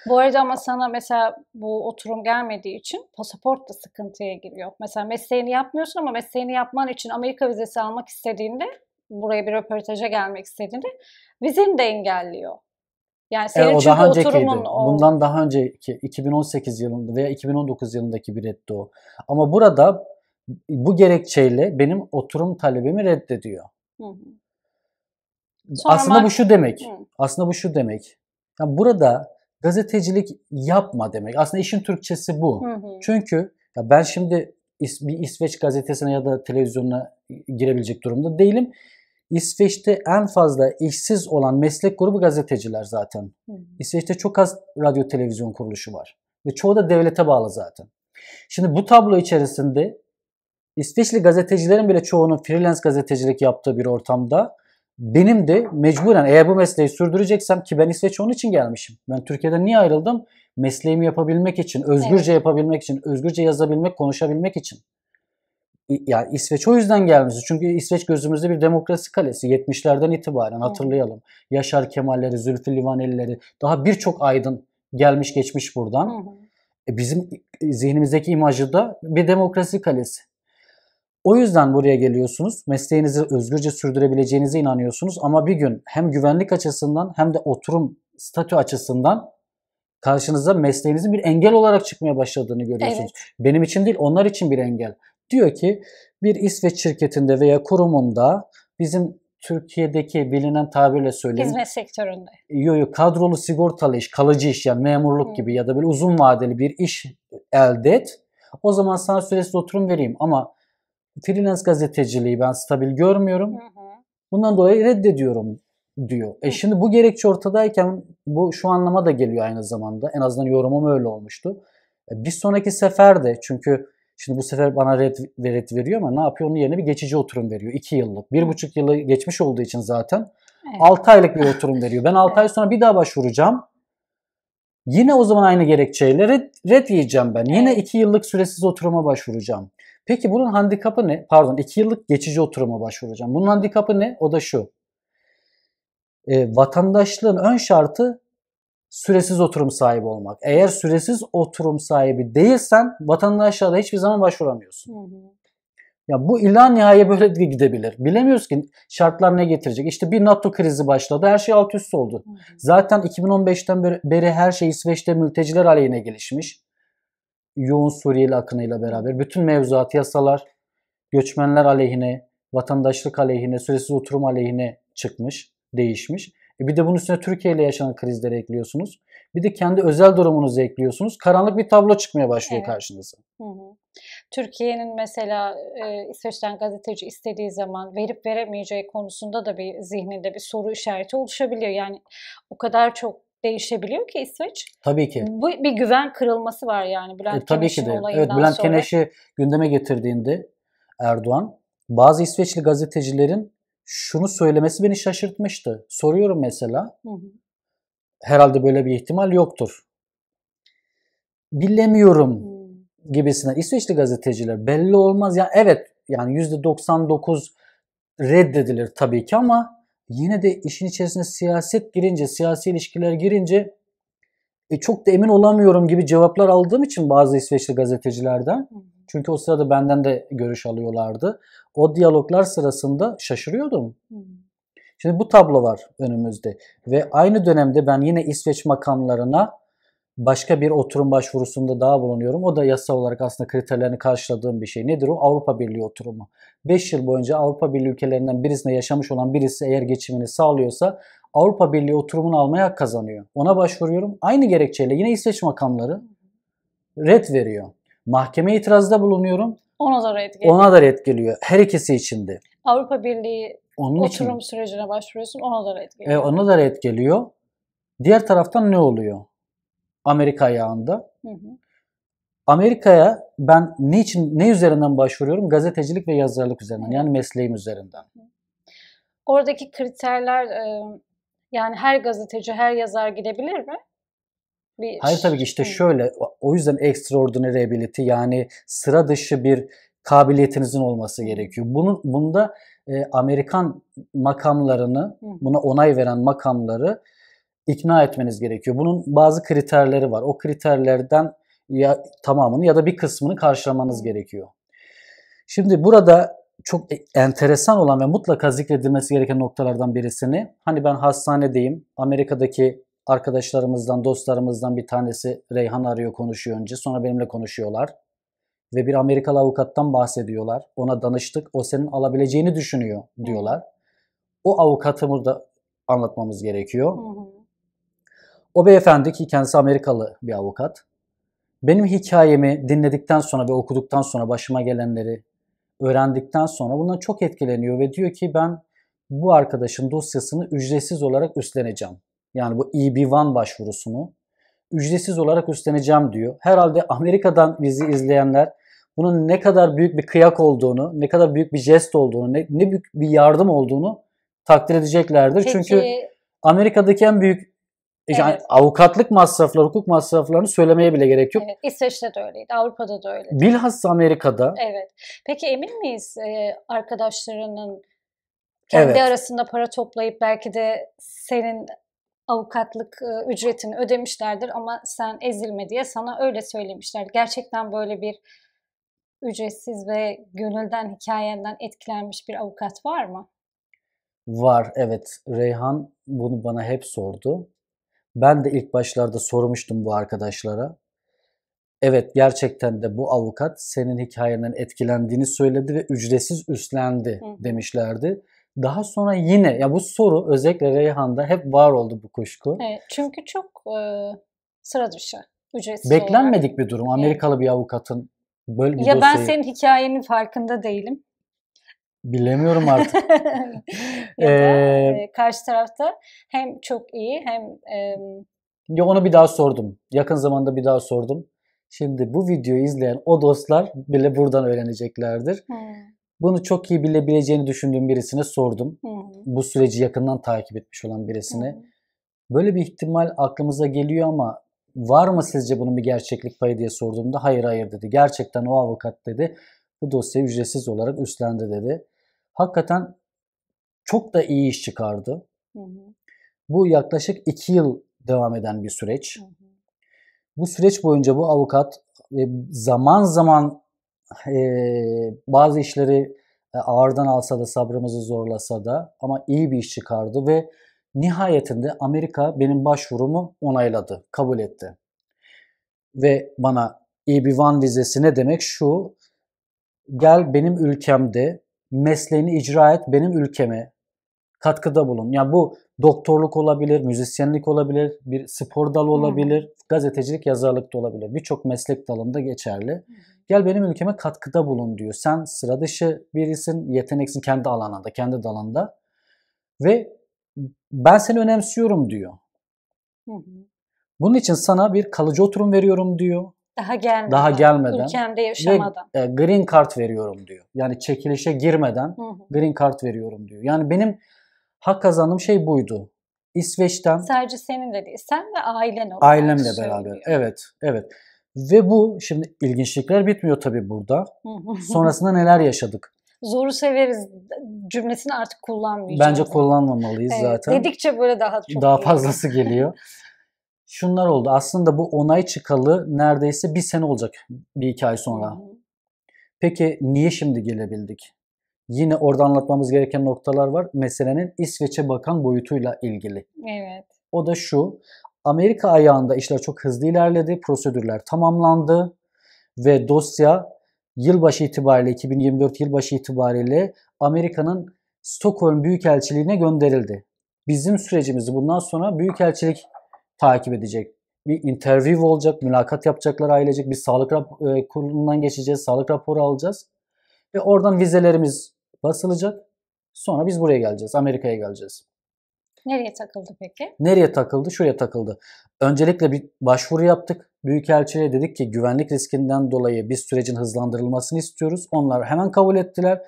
Bu arada ama sana mesela bu oturum gelmediği için pasaport da sıkıntıya giriyor. Mesela mesleğini yapmıyorsun ama mesleğini yapman için Amerika vizesi almak istediğinde buraya bir röportaja gelmek istediğinde vizeni de engelliyor. Yani e, senin e, o daha öncekiydi. Bundan daha önceki 2018 yılında veya 2019 yılındaki bir reddi o. Ama burada bu gerekçeyle benim oturum talebimi reddediyor. Hı hı. aslında bak... bu şu demek. Hı. Aslında bu şu demek. Yani burada gazetecilik yapma demek. Aslında işin Türkçesi bu. Hı hı. Çünkü ya ben şimdi bir İsveç gazetesine ya da televizyonuna girebilecek durumda değilim. İsveç'te en fazla işsiz olan meslek grubu gazeteciler zaten. Hı. İsveç'te çok az radyo televizyon kuruluşu var. Ve çoğu da devlete bağlı zaten. Şimdi bu tablo içerisinde İsveçli gazetecilerin bile çoğunun freelance gazetecilik yaptığı bir ortamda benim de mecburen eğer bu mesleği sürdüreceksem ki ben İsveç onun için gelmişim. Ben Türkiye'den niye ayrıldım? Mesleğimi yapabilmek için, özgürce evet. yapabilmek için, özgürce yazabilmek, konuşabilmek için. Ya İsveç o yüzden gelmişti. Çünkü İsveç gözümüzde bir demokrasi kalesi. 70'lerden itibaren hatırlayalım. Hı. Yaşar Kemal'leri, Zülfü Livaneli'leri, daha birçok aydın gelmiş geçmiş buradan. Hı hı. E bizim zihnimizdeki imajı da bir demokrasi kalesi. O yüzden buraya geliyorsunuz. Mesleğinizi özgürce sürdürebileceğinize inanıyorsunuz ama bir gün hem güvenlik açısından hem de oturum statü açısından karşınıza mesleğinizin bir engel olarak çıkmaya başladığını görüyorsunuz. Evet. Benim için değil, onlar için bir engel. Diyor ki bir İsveç şirketinde veya kurumunda bizim Türkiye'deki bilinen tabirle söyleyeyim. Hizmet sektöründe. Yo yo kadrolu sigortalı iş, kalıcı iş yani memurluk hmm. gibi ya da böyle uzun vadeli bir iş elde et. O zaman sana süresiz oturum vereyim ama freelance gazeteciliği ben stabil görmüyorum. Hı hı. Bundan dolayı reddediyorum diyor. E şimdi bu gerekçe ortadayken bu şu anlama da geliyor aynı zamanda. En azından yorumum öyle olmuştu. E, bir sonraki seferde çünkü şimdi bu sefer bana red, red veriyor ama ne yapıyor? Onun yerine bir geçici oturum veriyor. 2 yıllık. bir buçuk yılı geçmiş olduğu için zaten evet. 6 aylık bir oturum veriyor. Ben 6 ay sonra bir daha başvuracağım. Yine o zaman aynı gerekçeyle red, red yiyeceğim ben. Yine 2 yıllık süresiz oturuma başvuracağım. Peki bunun handikapı ne? Pardon 2 yıllık geçici oturuma başvuracağım. Bunun handikapı ne? O da şu. E, vatandaşlığın ön şartı süresiz oturum sahibi olmak. Eğer süresiz oturum sahibi değilsen vatandaşlığa da hiçbir zaman başvuramıyorsun. Hı hı. Ya bu ilan nihayet böyle gidebilir. Bilemiyoruz ki şartlar ne getirecek. İşte bir NATO krizi başladı. Her şey alt üst oldu. Hı hı. Zaten 2015'ten beri her şey İsveç'te mülteciler aleyhine gelişmiş yoğun Suriyeli akınıyla beraber bütün mevzuat yasalar göçmenler aleyhine, vatandaşlık aleyhine, süresiz oturum aleyhine çıkmış, değişmiş. E bir de bunun üstüne Türkiye ile yaşanan krizleri ekliyorsunuz. Bir de kendi özel durumunuzu ekliyorsunuz. Karanlık bir tablo çıkmaya başlıyor evet. karşınıza. Türkiye'nin mesela e, İsveç'ten gazeteci istediği zaman verip veremeyeceği konusunda da bir zihninde bir soru işareti oluşabiliyor. Yani o kadar çok değişebiliyor ki İsveç. Tabii ki. Bu bir güven kırılması var yani e, Bülent e, tabii Keneş'in ki de. Evet Bülent sonra. Keneş'i gündeme getirdiğinde Erdoğan bazı İsveçli gazetecilerin şunu söylemesi beni şaşırtmıştı. Soruyorum mesela. Hı hı. Herhalde böyle bir ihtimal yoktur. Bilemiyorum hı. gibisinden. İsveçli gazeteciler belli olmaz. Yani evet yani %99 reddedilir tabii ki ama yine de işin içerisine siyaset girince, siyasi ilişkiler girince e, çok da emin olamıyorum gibi cevaplar aldığım için bazı İsveçli gazetecilerden. Çünkü o sırada benden de görüş alıyorlardı. O diyaloglar sırasında şaşırıyordum. Şimdi bu tablo var önümüzde ve aynı dönemde ben yine İsveç makamlarına başka bir oturum başvurusunda daha bulunuyorum. O da yasa olarak aslında kriterlerini karşıladığım bir şey. Nedir o? Avrupa Birliği oturumu. 5 yıl boyunca Avrupa Birliği ülkelerinden birisine yaşamış olan birisi eğer geçimini sağlıyorsa Avrupa Birliği oturumunu almaya hak kazanıyor. Ona başvuruyorum. Aynı gerekçeyle yine İsveç makamları red veriyor. Mahkeme itirazda bulunuyorum. Ona da red geliyor. Ona da red geliyor. Her ikisi için de. Avrupa Birliği Onun oturum için. sürecine başvuruyorsun ona da red e, geliyor. E, ona da red geliyor. Diğer taraftan ne oluyor? Amerika ayağında. Amerika'ya ben ne için ne üzerinden başvuruyorum? Gazetecilik ve yazarlık üzerinden yani mesleğim üzerinden. Oradaki kriterler e, yani her gazeteci, her yazar gidebilir mi? Bir Hayır tabii ki işte şöyle o yüzden extraordinary ability yani sıra dışı bir kabiliyetinizin olması gerekiyor. Bunun bunda e, Amerikan makamlarını buna onay veren makamları ikna etmeniz gerekiyor. Bunun bazı kriterleri var. O kriterlerden ya tamamını ya da bir kısmını karşılamanız gerekiyor. Şimdi burada çok e, enteresan olan ve mutlaka zikredilmesi gereken noktalardan birisini hani ben hastanedeyim. Amerika'daki arkadaşlarımızdan, dostlarımızdan bir tanesi Reyhan arıyor konuşuyor önce. Sonra benimle konuşuyorlar. Ve bir Amerikalı avukattan bahsediyorlar. Ona danıştık. O senin alabileceğini düşünüyor diyorlar. O avukatı burada anlatmamız gerekiyor. Hı hı. O beyefendi ki kendisi Amerikalı bir avukat. Benim hikayemi dinledikten sonra ve okuduktan sonra başıma gelenleri öğrendikten sonra bundan çok etkileniyor ve diyor ki ben bu arkadaşın dosyasını ücretsiz olarak üstleneceğim. Yani bu EB1 başvurusunu ücretsiz olarak üstleneceğim diyor. Herhalde Amerika'dan bizi izleyenler bunun ne kadar büyük bir kıyak olduğunu, ne kadar büyük bir jest olduğunu, ne, ne büyük bir yardım olduğunu takdir edeceklerdir. Peki. Çünkü Amerika'daki en büyük e, yani avukatlık masrafları, hukuk masraflarını söylemeye bile gerek yok. Evet, İsveç'te de öyleydi, Avrupa'da da öyleydi. Bilhassa Amerika'da. Evet. Peki emin miyiz e, arkadaşlarının kendi evet. arasında para toplayıp belki de senin avukatlık e, ücretini ödemişlerdir ama sen ezilme diye sana öyle söylemişler. Gerçekten böyle bir ücretsiz ve gönülden, hikayenden etkilenmiş bir avukat var mı? Var evet. Reyhan bunu bana hep sordu. Ben de ilk başlarda sormuştum bu arkadaşlara. Evet gerçekten de bu avukat senin hikayenden etkilendiğini söyledi ve ücretsiz üstlendi Hı. demişlerdi. Daha sonra yine ya bu soru özellikle Reyhan'da hep var oldu bu kuşku. Evet, çünkü çok e, sıra dışı. Ücretsiz Beklenmedik olarak. bir durum Amerikalı evet. bir avukatın böyle bir Ya dosyayı... ben senin hikayenin farkında değilim. Bilemiyorum artık. ya da, karşı tarafta hem çok iyi hem... ya onu bir daha sordum. Yakın zamanda bir daha sordum. Şimdi bu videoyu izleyen o dostlar bile buradan öğreneceklerdir. Hmm. Bunu çok iyi bilebileceğini düşündüğüm birisine sordum. Hmm. Bu süreci yakından takip etmiş olan birisine. Hmm. Böyle bir ihtimal aklımıza geliyor ama var mı sizce bunun bir gerçeklik payı diye sorduğumda hayır hayır dedi. Gerçekten o avukat dedi bu dosyayı ücretsiz olarak üstlendi dedi. Hakikaten çok da iyi iş çıkardı. Hı hı. Bu yaklaşık iki yıl devam eden bir süreç. Hı hı. Bu süreç boyunca bu avukat e, zaman zaman e, bazı işleri e, ağırdan alsa da sabrımızı zorlasa da ama iyi bir iş çıkardı ve nihayetinde Amerika benim başvurumu onayladı, kabul etti. Ve bana EB1 vizesi ne demek? Şu gel benim ülkemde mesleğini icra et benim ülkeme katkıda bulun. Ya yani bu doktorluk olabilir, müzisyenlik olabilir, bir spor dalı olabilir, hmm. gazetecilik, yazarlık da olabilir. Birçok meslek dalında geçerli. Hmm. Gel benim ülkeme katkıda bulun diyor. Sen sıra dışı birisin, yeteneksin kendi alanında, kendi dalında. Ve ben seni önemsiyorum diyor. Hmm. Bunun için sana bir kalıcı oturum veriyorum diyor. Daha gelmeden. Daha gelmeden. Ülkemde yaşamadan. Ve, green card veriyorum diyor. Yani çekilişe girmeden hı hı. green card veriyorum diyor. Yani benim hak kazandığım şey buydu. İsveç'ten. Sadece senin de değil. Sen ve ailen olarak. Ailemle beraber. Diyor. Evet. Evet. Ve bu şimdi ilginçlikler bitmiyor tabii burada. Sonrasında neler yaşadık? Zoru severiz cümlesini artık kullanmayacağız. Bence kullanmamalıyız evet, zaten. Dedikçe böyle daha çok. Daha geliyor. fazlası geliyor. şunlar oldu. Aslında bu onay çıkalı neredeyse bir sene olacak bir iki ay sonra. Peki niye şimdi gelebildik? Yine orada anlatmamız gereken noktalar var. Meselenin İsveç'e bakan boyutuyla ilgili. Evet. O da şu. Amerika ayağında işler çok hızlı ilerledi. Prosedürler tamamlandı. Ve dosya yılbaşı itibariyle 2024 yılbaşı itibariyle Amerika'nın Stockholm Büyükelçiliğine gönderildi. Bizim sürecimizi bundan sonra Büyükelçilik takip edecek. Bir interview olacak, mülakat yapacaklar ailecek. bir sağlık rap- e, kurulundan geçeceğiz, sağlık raporu alacağız. Ve oradan vizelerimiz basılacak. Sonra biz buraya geleceğiz, Amerika'ya geleceğiz. Nereye takıldı peki? Nereye takıldı? Şuraya takıldı. Öncelikle bir başvuru yaptık. Büyükelçiliğe dedik ki güvenlik riskinden dolayı biz sürecin hızlandırılmasını istiyoruz. Onlar hemen kabul ettiler.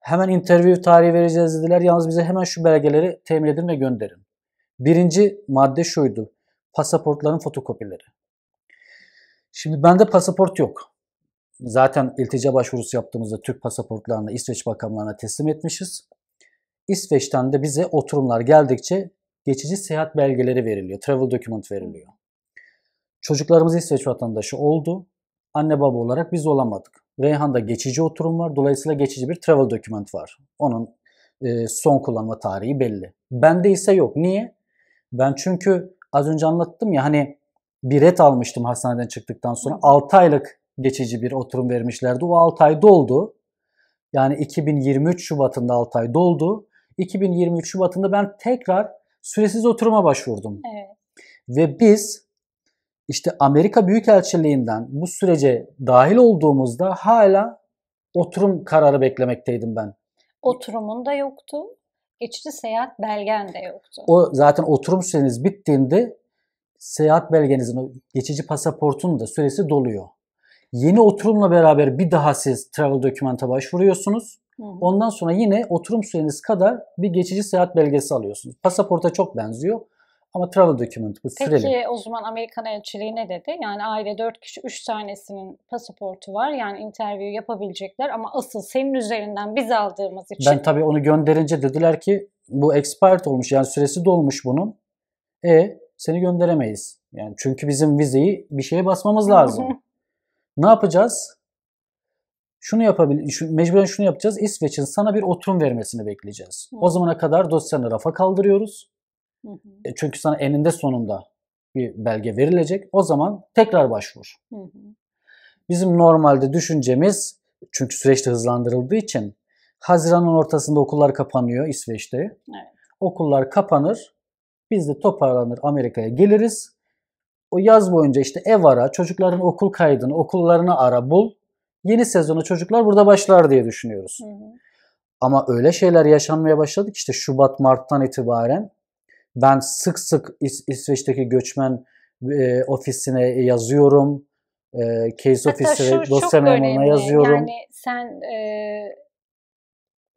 Hemen interview tarihi vereceğiz dediler. Yalnız bize hemen şu belgeleri temin edin ve gönderin. Birinci madde şuydu pasaportların fotokopileri. Şimdi bende pasaport yok. Zaten iltica başvurusu yaptığımızda Türk pasaportlarını İsveç makamlarına teslim etmişiz. İsveç'ten de bize oturumlar geldikçe geçici seyahat belgeleri veriliyor. Travel document veriliyor. Çocuklarımız İsveç vatandaşı oldu. Anne baba olarak biz olamadık. Reyhan'da geçici oturum var. Dolayısıyla geçici bir travel document var. Onun e, son kullanma tarihi belli. Bende ise yok. Niye? Ben çünkü az önce anlattım ya hani biret almıştım hastaneden çıktıktan sonra. 6 aylık geçici bir oturum vermişlerdi. O 6 ay doldu. Yani 2023 Şubat'ında 6 ay doldu. 2023 Şubat'ında ben tekrar süresiz oturuma başvurdum. Evet. Ve biz işte Amerika Büyükelçiliğinden bu sürece dahil olduğumuzda hala oturum kararı beklemekteydim ben. Oturumun da yoktu geçici seyahat belgen de yoktu. O zaten oturum süreniz bittiğinde seyahat belgenizin o geçici pasaportunun da süresi doluyor. Yeni oturumla beraber bir daha siz travel dokümenta başvuruyorsunuz. Hı. Ondan sonra yine oturum süreniz kadar bir geçici seyahat belgesi alıyorsunuz. Pasaporta çok benziyor. Ama travel document bu Peki, süreli. Peki o zaman Amerikan elçiliği ne dedi? Yani aile 4 kişi 3 tanesinin pasaportu var. Yani interview yapabilecekler ama asıl senin üzerinden biz aldığımız için. Ben tabii onu gönderince dediler ki bu expired olmuş yani süresi dolmuş bunun. E seni gönderemeyiz. Yani çünkü bizim vizeyi bir şeye basmamız lazım. ne yapacağız? Şunu yapabil şu, mecburen şunu yapacağız. İsveç'in sana bir oturum vermesini bekleyeceğiz. o zamana kadar dosyanı rafa kaldırıyoruz Hı hı. E, çünkü sana eninde sonunda bir belge verilecek. O zaman tekrar başvur. Hı hı. Bizim normalde düşüncemiz çünkü süreçte hızlandırıldığı için Haziran'ın ortasında okullar kapanıyor İsveç'te. Evet. Okullar kapanır. Biz de toparlanır Amerika'ya geliriz. O yaz boyunca işte ev ara, çocukların okul kaydını, okullarını ara, bul. Yeni sezonu çocuklar burada başlar diye düşünüyoruz. Hı hı. Ama öyle şeyler yaşanmaya başladı ki işte Şubat, Mart'tan itibaren ben sık sık İs- İsveç'teki göçmen e, ofisine yazıyorum. E, case Hatta ofisi ve dosya memuruna yazıyorum. Yani sen e,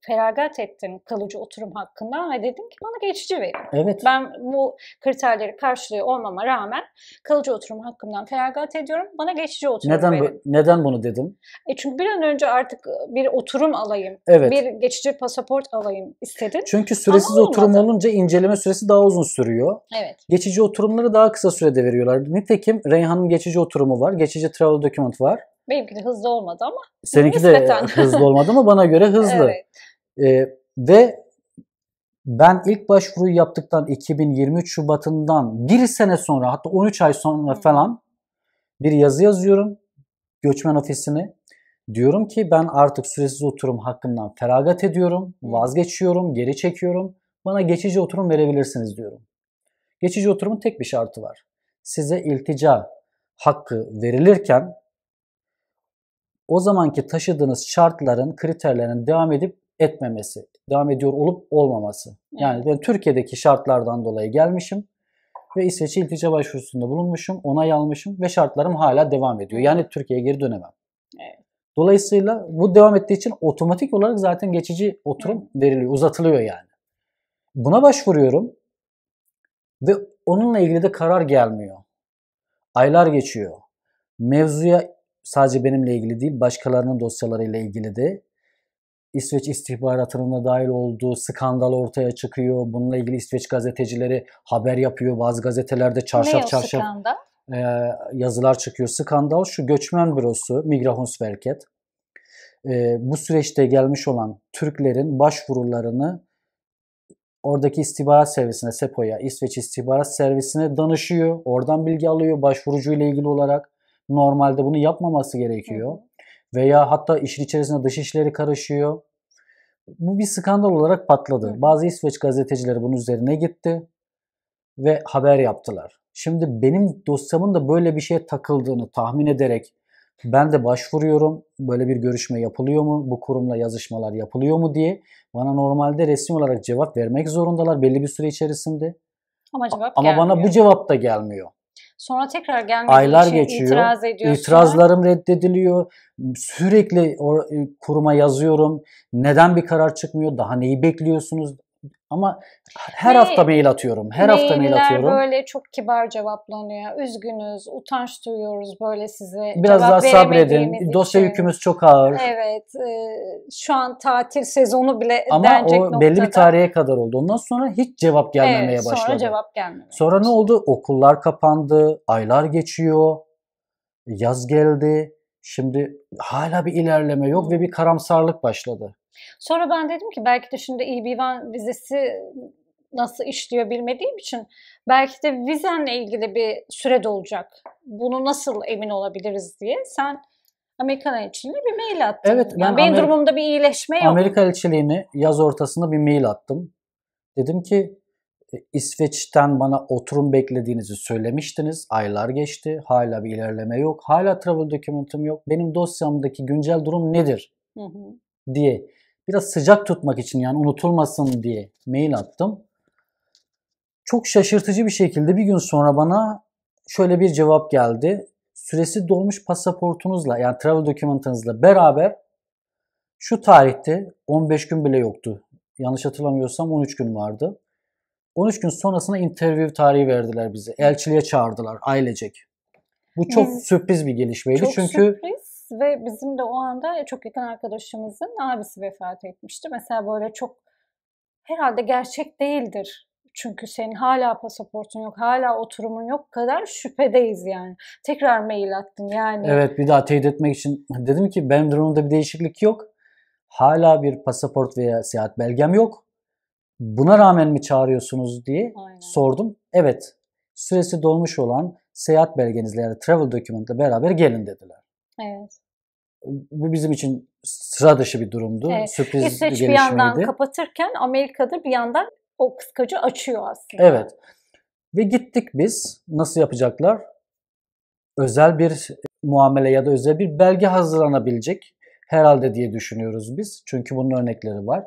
feragat ettim kalıcı oturum hakkında ve dedim ki bana geçici verin. Evet. Ben bu kriterleri karşılıyor olmama rağmen kalıcı oturum hakkımdan feragat ediyorum. Bana geçici oturum neden, verin. Neden bunu dedim? E çünkü bir an önce artık e, bir oturum alayım. Evet. Bir geçici pasaport alayım istedim. Çünkü süresiz oturum olunca inceleme süresi daha uzun sürüyor. Evet. Geçici oturumları daha kısa sürede veriyorlar. Nitekim Reyhan'ın geçici oturumu var. Geçici travel document var. Benimki de hızlı olmadı ama. Seninki de hızlı olmadı ama bana göre hızlı. evet. E, ve ben ilk başvuruyu yaptıktan 2023 Şubat'ından bir sene sonra hatta 13 ay sonra falan bir yazı yazıyorum göçmen ofisine. Diyorum ki ben artık süresiz oturum hakkından feragat ediyorum, vazgeçiyorum, geri çekiyorum. Bana geçici oturum verebilirsiniz diyorum. Geçici oturumun tek bir şartı var. Size iltica hakkı verilirken o zamanki taşıdığınız şartların, kriterlerinin devam edip etmemesi, devam ediyor olup olmaması. Yani ben Türkiye'deki şartlardan dolayı gelmişim ve İsveç'e iltica başvurusunda bulunmuşum, onay almışım ve şartlarım hala devam ediyor. Yani Türkiye'ye geri dönemem. Dolayısıyla bu devam ettiği için otomatik olarak zaten geçici oturum veriliyor, uzatılıyor yani. Buna başvuruyorum ve onunla ilgili de karar gelmiyor. Aylar geçiyor. Mevzuya sadece benimle ilgili değil, başkalarının dosyalarıyla ilgili de İsveç istihbaratının da dahil olduğu skandal ortaya çıkıyor. Bununla ilgili İsveç gazetecileri haber yapıyor. Bazı gazetelerde çarşaf ne çarşaf e, yazılar çıkıyor. Skandal şu göçmen bürosu Migrationsverket e, bu süreçte gelmiş olan Türklerin başvurularını oradaki istihbarat servisine, SEPO'ya, İsveç istihbarat servisine danışıyor. Oradan bilgi alıyor başvurucuyla ilgili olarak. Normalde bunu yapmaması gerekiyor. Hı veya hatta işin içerisinde dış işleri karışıyor. Bu bir skandal olarak patladı. Bazı İsveç gazetecileri bunun üzerine gitti ve haber yaptılar. Şimdi benim dosyamın da böyle bir şeye takıldığını tahmin ederek ben de başvuruyorum. Böyle bir görüşme yapılıyor mu? Bu kurumla yazışmalar yapılıyor mu diye bana normalde resmi olarak cevap vermek zorundalar belli bir süre içerisinde. Ama cevap Ama gelmiyor. bana bu cevap da gelmiyor. Sonra tekrar gelmediği Aylar için geçiyor. itiraz ediyorsun. İtirazlarım reddediliyor. Sürekli kuruma yazıyorum. Neden bir karar çıkmıyor? Daha neyi bekliyorsunuz? Ama her Ve hafta mail atıyorum. Her hafta mail atıyorum. böyle çok kibar cevaplanıyor. Üzgünüz, utanç duyuyoruz böyle size. Biraz cevap daha sabredin. Dosya yükümüz çok ağır. Evet. E, şu an tatil sezonu bile Ama denecek o noktada. belli bir tarihe kadar oldu. Ondan sonra hiç cevap gelmemeye evet, başladı. Sonra cevap gelmedi. Sonra ne oldu? Okullar kapandı. Aylar geçiyor. Yaz geldi. Şimdi hala bir ilerleme yok ve bir karamsarlık başladı. Sonra ben dedim ki belki de şimdi EB1 vizesi nasıl işliyor bilmediğim için belki de vizenle ilgili bir süre dolacak. Bunu nasıl emin olabiliriz diye. Sen Amerikan elçiliğine bir mail attın. Evet, ben yani benim Amer- durumumda bir iyileşme yok. Amerika elçiliğine yaz ortasında bir mail attım. Dedim ki e, İsveç'ten bana oturum beklediğinizi söylemiştiniz. Aylar geçti. Hala bir ilerleme yok. Hala travel document'ım yok. Benim dosyamdaki güncel durum nedir? Hı hı. diye biraz sıcak tutmak için yani unutulmasın diye mail attım. Çok şaşırtıcı bir şekilde bir gün sonra bana şöyle bir cevap geldi. Süresi dolmuş pasaportunuzla yani travel document'ınızla beraber şu tarihte 15 gün bile yoktu. Yanlış hatırlamıyorsam 13 gün vardı. 13 gün sonrasına interview tarihi verdiler bize. Elçiliğe çağırdılar ailecek. Bu çok Biz, sürpriz bir gelişmeydi. Çok çünkü sürpriz ve bizim de o anda çok yakın arkadaşımızın abisi vefat etmişti. Mesela böyle çok herhalde gerçek değildir. Çünkü senin hala pasaportun yok, hala oturumun yok kadar şüphedeyiz yani. Tekrar mail attın yani. Evet bir daha teyit etmek için dedim ki benim durumumda bir değişiklik yok. Hala bir pasaport veya seyahat belgem yok. Buna rağmen mi çağırıyorsunuz diye Aynen. sordum. Evet süresi dolmuş olan seyahat belgenizle yani travel document'la beraber gelin dediler. Bu bizim için sıra dışı bir durumdu. Evet. Sürpriz İsveç bir gelişmeydi. bir yandan kapatırken Amerika'da bir yandan o kıskacı açıyor aslında. Evet. Ve gittik biz. Nasıl yapacaklar? Özel bir muamele ya da özel bir belge hazırlanabilecek herhalde diye düşünüyoruz biz. Çünkü bunun örnekleri var.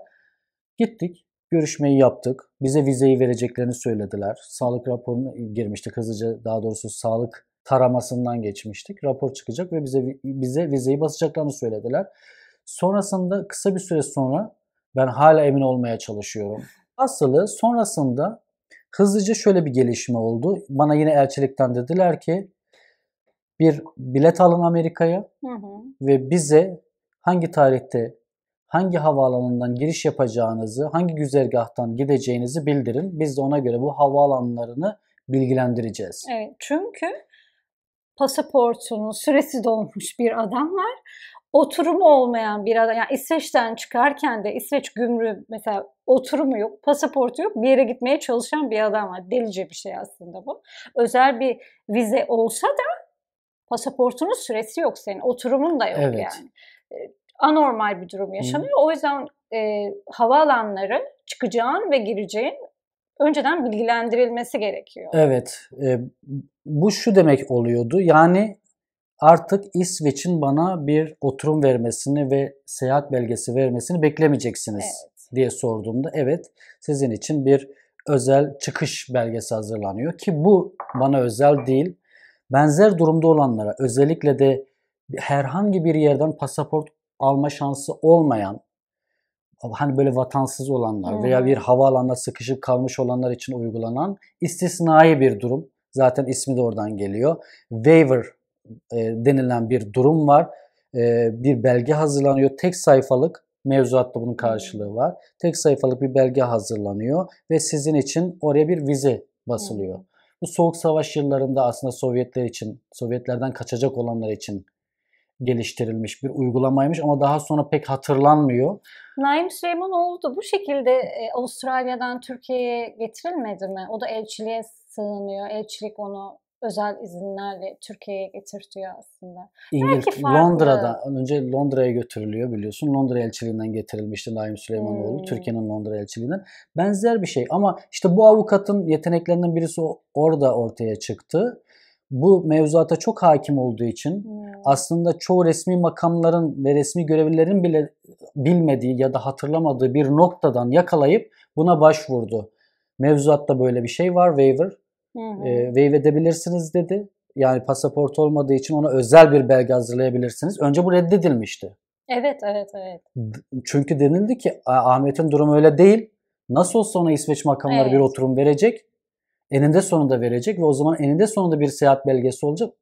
Gittik, görüşmeyi yaptık. Bize vizeyi vereceklerini söylediler. Sağlık raporuna girmiştik hızlıca. Daha doğrusu sağlık taramasından geçmiştik. Rapor çıkacak ve bize bize vizeyi basacaklarını söylediler. Sonrasında kısa bir süre sonra ben hala emin olmaya çalışıyorum. Asılı sonrasında hızlıca şöyle bir gelişme oldu. Bana yine elçilikten dediler ki bir bilet alın Amerika'ya ve bize hangi tarihte hangi havaalanından giriş yapacağınızı, hangi güzergahtan gideceğinizi bildirin. Biz de ona göre bu havaalanlarını bilgilendireceğiz. Evet, çünkü pasaportunun süresi dolmuş bir adam var. Oturumu olmayan bir adam. Yani İsveç'ten çıkarken de İsveç gümrüğü mesela oturumu yok, pasaportu yok. Bir yere gitmeye çalışan bir adam var. Delice bir şey aslında bu. Özel bir vize olsa da pasaportunun süresi yok senin. Oturumun da yok evet. yani. Anormal bir durum yaşanıyor. Hı. O yüzden e, havaalanları çıkacağın ve gireceğin önceden bilgilendirilmesi gerekiyor. Evet. E, bu şu demek oluyordu. Yani artık İsveç'in bana bir oturum vermesini ve seyahat belgesi vermesini beklemeyeceksiniz evet. diye sorduğumda evet sizin için bir özel çıkış belgesi hazırlanıyor ki bu bana özel değil. Benzer durumda olanlara özellikle de herhangi bir yerden pasaport alma şansı olmayan hani böyle vatansız olanlar hmm. veya bir havaalanına sıkışık kalmış olanlar için uygulanan istisnai bir durum. Zaten ismi de oradan geliyor. Waiver e, denilen bir durum var. E, bir belge hazırlanıyor. Tek sayfalık mevzuatta bunun karşılığı var. Tek sayfalık bir belge hazırlanıyor ve sizin için oraya bir vize basılıyor. Hmm. Bu soğuk savaş yıllarında aslında Sovyetler için, Sovyetlerden kaçacak olanlar için geliştirilmiş bir uygulamaymış ama daha sonra pek hatırlanmıyor. Naim Süleymanoğlu da bu şekilde e, Avustralya'dan Türkiye'ye getirilmedi mi? O da elçiliğe sığınıyor. Elçilik onu özel izinlerle Türkiye'ye getirtiyor aslında. İngiliz, Londra'da önce Londra'ya götürülüyor biliyorsun. Londra elçiliğinden getirilmişti Naim Süleymanoğlu. Hmm. Türkiye'nin Londra elçiliğinden. Benzer bir şey ama işte bu avukatın yeteneklerinden birisi orada ortaya çıktı bu mevzuata çok hakim olduğu için hmm. aslında çoğu resmi makamların ve resmi görevlilerin bile bilmediği ya da hatırlamadığı bir noktadan yakalayıp buna başvurdu. Mevzuatta böyle bir şey var waiver. Hmm. E, waive edebilirsiniz dedi. Yani pasaport olmadığı için ona özel bir belge hazırlayabilirsiniz. Önce bu reddedilmişti. Evet, evet, evet. Çünkü denildi ki Ahmet'in durumu öyle değil. Nasıl olsa ona İsveç makamları evet. bir oturum verecek eninde sonunda verecek ve o zaman eninde sonunda bir seyahat belgesi olacak.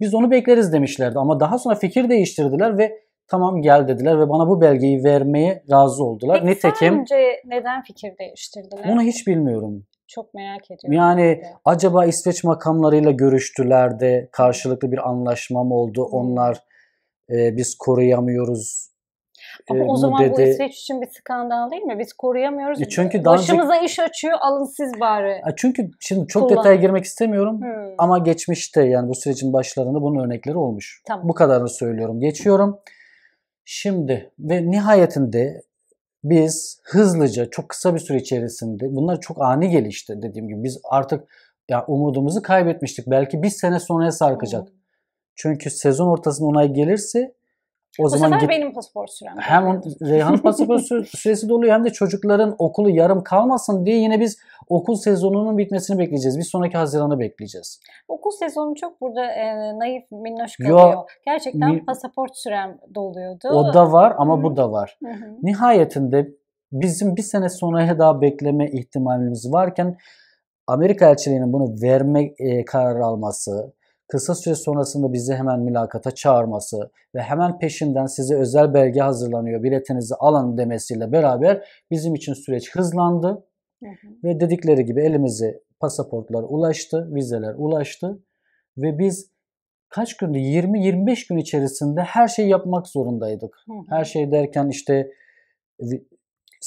Biz onu bekleriz demişlerdi ama daha sonra fikir değiştirdiler ve tamam gel dediler ve bana bu belgeyi vermeye razı oldular. Peki Nitekim önce neden fikir değiştirdiler? Bunu hiç bilmiyorum. Çok merak ediyorum. Yani de. acaba İsveç makamlarıyla görüştüler de karşılıklı bir anlaşma mı oldu? Hmm. Onlar e, biz koruyamıyoruz ama e, o zaman dedi. bu İsveç için bir skandal değil mi? Biz koruyamıyoruz. E çünkü Başımıza Danzig... iş açıyor alın siz bari. E, çünkü şimdi çok Kullan. detaya girmek istemiyorum hmm. ama geçmişte yani bu sürecin başlarında bunun örnekleri olmuş. Tamam. Bu kadarını söylüyorum. Geçiyorum. Şimdi ve nihayetinde biz hızlıca çok kısa bir süre içerisinde bunlar çok ani gelişti dediğim gibi biz artık ya umudumuzu kaybetmiştik. Belki bir sene sonraya sarkacak. Hmm. Çünkü sezon ortasında onay gelirse o, o zaman sefer git, benim pasaport sürem. Hem on, pasaport süresi doluyor hem de çocukların okulu yarım kalmasın diye yine biz okul sezonunun bitmesini bekleyeceğiz. Bir sonraki Haziran'ı bekleyeceğiz. Okul sezonu çok burada e, naif, minnoş kalıyor. Gerçekten mi, pasaport sürem doluyordu. O da var ama Hı-hı. bu da var. Hı-hı. Nihayetinde bizim bir sene sonraya daha bekleme ihtimalimiz varken Amerika elçiliğinin bunu verme e, kararı alması, kısa süre sonrasında bizi hemen mülakata çağırması ve hemen peşinden size özel belge hazırlanıyor, biletinizi alın demesiyle beraber bizim için süreç hızlandı. Ve dedikleri gibi elimize pasaportlar ulaştı, vizeler ulaştı ve biz kaç günde 20-25 gün içerisinde her şeyi yapmak zorundaydık. Her şey derken işte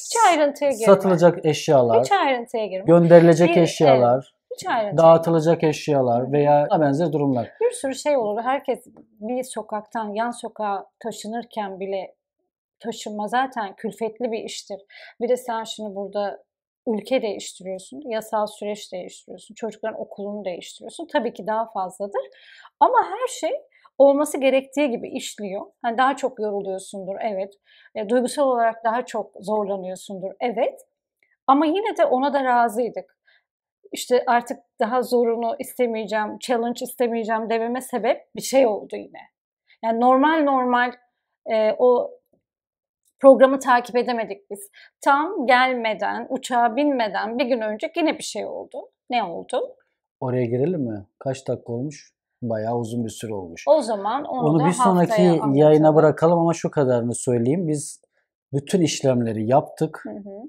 Hiç ayrıntıya girme. satılacak eşyalar, Hiç ayrıntıya girme. gönderilecek Bir, eşyalar, hiç ayrıntı. Dağıtılacak eşyalar veya benzer durumlar. Bir sürü şey olur. Herkes bir sokaktan yan sokağa taşınırken bile taşınma zaten külfetli bir iştir. Bir de sen şimdi burada ülke değiştiriyorsun, yasal süreç değiştiriyorsun, çocukların okulunu değiştiriyorsun. Tabii ki daha fazladır. Ama her şey olması gerektiği gibi işliyor. Yani daha çok yoruluyorsundur, evet. E, duygusal olarak daha çok zorlanıyorsundur, evet. Ama yine de ona da razıydık işte artık daha zorunu istemeyeceğim, challenge istemeyeceğim dememe sebep bir şey oldu yine. Yani normal normal e, o programı takip edemedik biz. Tam gelmeden, uçağa binmeden bir gün önce yine bir şey oldu. Ne oldu? Oraya girelim mi? Kaç dakika olmuş? Bayağı uzun bir süre olmuş. O zaman onu, onu da bir sonraki yayına bırakalım ama şu kadarını söyleyeyim. Biz bütün işlemleri yaptık. Hı hı.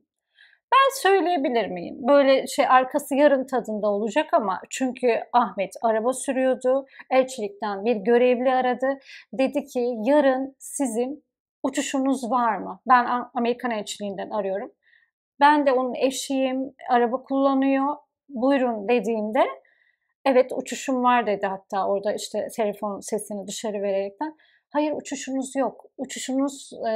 Ben söyleyebilir miyim? Böyle şey arkası yarın tadında olacak ama çünkü Ahmet araba sürüyordu. Elçilikten bir görevli aradı. Dedi ki yarın sizin uçuşunuz var mı? Ben Amerikan elçiliğinden arıyorum. Ben de onun eşiyim, araba kullanıyor. Buyurun dediğimde evet uçuşum var dedi hatta orada işte telefon sesini dışarı vererekten hayır uçuşunuz yok, uçuşunuz e,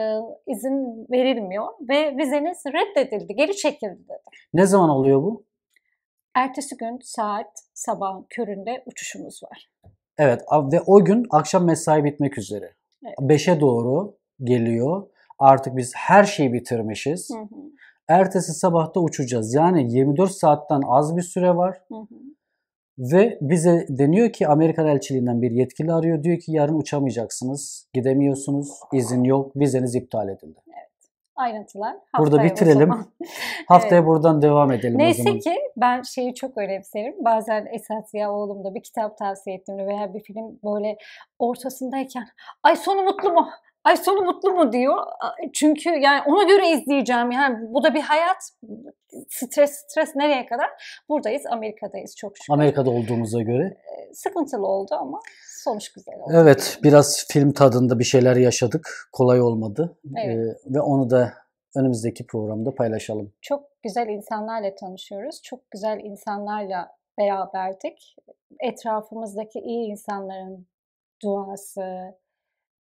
izin verilmiyor ve vizeniz reddedildi, geri çekildi dedi. Ne zaman oluyor bu? Ertesi gün saat sabah köründe uçuşumuz var. Evet ve o gün akşam mesai bitmek üzere. Evet. 5'e doğru geliyor. Artık biz her şeyi bitirmişiz. Hı hı. Ertesi sabahta uçacağız. Yani 24 saatten az bir süre var. Hı hı. Ve bize deniyor ki Amerikan elçiliğinden bir yetkili arıyor. Diyor ki yarın uçamayacaksınız, gidemiyorsunuz, izin yok, vizeniz iptal edildi. Evet. Ayrıntılar. Haftaya Burada bitirelim. Haftaya buradan devam edelim Neyse o zaman. ki ben şeyi çok önemserim. Bazen esas ya oğlumda bir kitap tavsiye ettiğimde veya bir film böyle ortasındayken ay sonu mutlu mu? ay sonu mutlu mu diyor. Çünkü yani ona göre izleyeceğim. Yani bu da bir hayat. Stres stres nereye kadar? Buradayız, Amerika'dayız çok şükür. Amerika'da olduğumuza göre. Ee, sıkıntılı oldu ama sonuç güzel oldu. Evet, biraz film tadında bir şeyler yaşadık. Kolay olmadı. Evet. Ee, ve onu da önümüzdeki programda paylaşalım. Çok güzel insanlarla tanışıyoruz. Çok güzel insanlarla beraberdik. Etrafımızdaki iyi insanların duası,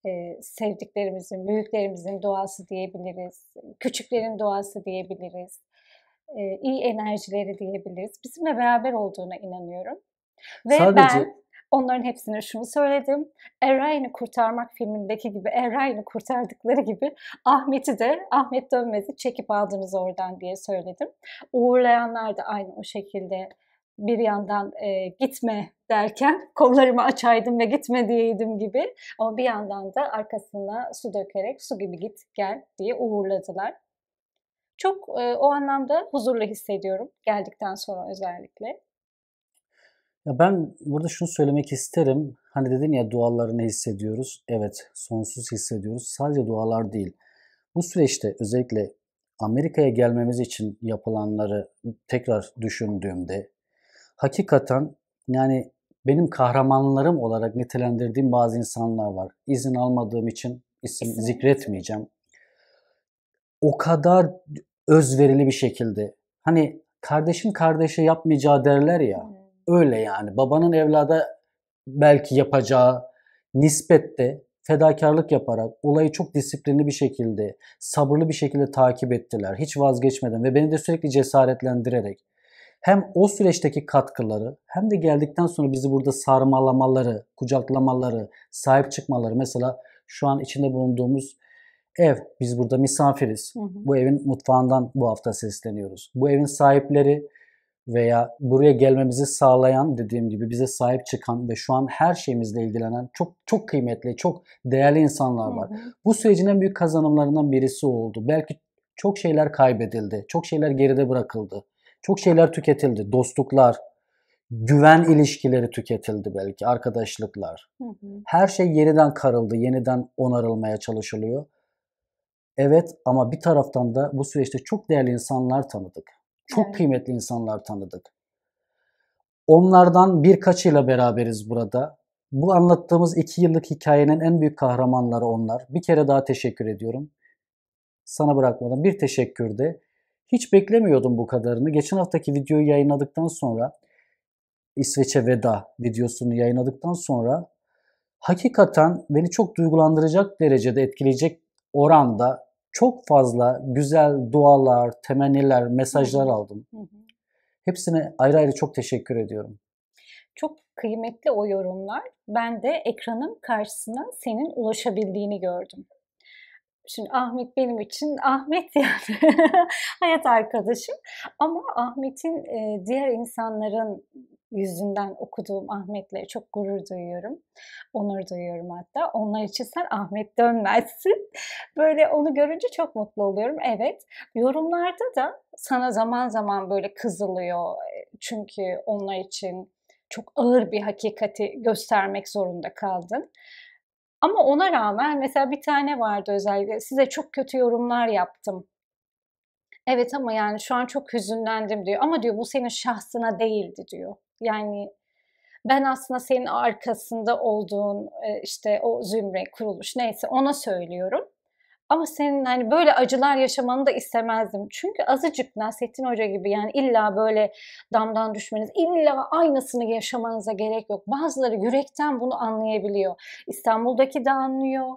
e, sevdiklerimizin, büyüklerimizin doğası diyebiliriz, küçüklerin doğası diyebiliriz, e, iyi enerjileri diyebiliriz. Bizimle beraber olduğuna inanıyorum. Ve Sadece... ben onların hepsine şunu söyledim. Eray'ını kurtarmak filmindeki gibi Eray'ını kurtardıkları gibi Ahmet'i de Ahmet Dönmez'i çekip aldınız oradan diye söyledim. Uğurlayanlar da aynı o şekilde bir yandan e, gitme derken kollarımı açaydım ve gitme diyeydim gibi. Ama bir yandan da arkasına su dökerek su gibi git gel diye uğurladılar. Çok e, o anlamda huzurlu hissediyorum geldikten sonra özellikle. Ya ben burada şunu söylemek isterim. Hani dedin ya dualarını hissediyoruz. Evet sonsuz hissediyoruz. Sadece dualar değil. Bu süreçte özellikle Amerika'ya gelmemiz için yapılanları tekrar düşündüğümde hakikaten yani benim kahramanlarım olarak nitelendirdiğim bazı insanlar var. İzin almadığım için isim zikretmeyeceğim. O kadar özverili bir şekilde. Hani kardeşin kardeşe yapmayacağı derler ya. Öyle yani. Babanın evlada belki yapacağı nispette fedakarlık yaparak olayı çok disiplinli bir şekilde, sabırlı bir şekilde takip ettiler. Hiç vazgeçmeden ve beni de sürekli cesaretlendirerek hem o süreçteki katkıları hem de geldikten sonra bizi burada sarmalamaları, kucaklamaları, sahip çıkmaları. Mesela şu an içinde bulunduğumuz ev, biz burada misafiriz. Hı hı. Bu evin mutfağından bu hafta sesleniyoruz. Bu evin sahipleri veya buraya gelmemizi sağlayan dediğim gibi bize sahip çıkan ve şu an her şeyimizle ilgilenen çok çok kıymetli, çok değerli insanlar var. Hı hı. Bu sürecin en büyük kazanımlarından birisi oldu. Belki çok şeyler kaybedildi, çok şeyler geride bırakıldı. Çok şeyler tüketildi. Dostluklar, güven ilişkileri tüketildi belki, arkadaşlıklar. Her şey yeniden karıldı, yeniden onarılmaya çalışılıyor. Evet ama bir taraftan da bu süreçte çok değerli insanlar tanıdık. Çok evet. kıymetli insanlar tanıdık. Onlardan birkaçıyla beraberiz burada. Bu anlattığımız iki yıllık hikayenin en büyük kahramanları onlar. Bir kere daha teşekkür ediyorum. Sana bırakmadan bir teşekkür de hiç beklemiyordum bu kadarını. Geçen haftaki videoyu yayınladıktan sonra İsveç'e veda videosunu yayınladıktan sonra hakikaten beni çok duygulandıracak derecede etkileyecek oranda çok fazla güzel dualar, temenniler, mesajlar aldım. Hı hı. Hepsine ayrı ayrı çok teşekkür ediyorum. Çok kıymetli o yorumlar. Ben de ekranın karşısına senin ulaşabildiğini gördüm. Şimdi Ahmet benim için Ahmet yani hayat arkadaşım ama Ahmet'in e, diğer insanların yüzünden okuduğum Ahmet'le çok gurur duyuyorum. Onur duyuyorum hatta. Onlar için sen Ahmet dönmezsin. Böyle onu görünce çok mutlu oluyorum. Evet. Yorumlarda da sana zaman zaman böyle kızılıyor. E, çünkü onlar için çok ağır bir hakikati göstermek zorunda kaldın. Ama ona rağmen mesela bir tane vardı özellikle size çok kötü yorumlar yaptım. Evet ama yani şu an çok hüzünlendim diyor. Ama diyor bu senin şahsına değildi diyor. Yani ben aslında senin arkasında olduğun e, işte o zümre kuruluş neyse ona söylüyorum. Ama senin hani böyle acılar yaşamanı da istemezdim. Çünkü azıcık Nasrettin Hoca gibi yani illa böyle damdan düşmeniz, illa aynısını yaşamanıza gerek yok. Bazıları yürekten bunu anlayabiliyor. İstanbul'daki de anlıyor.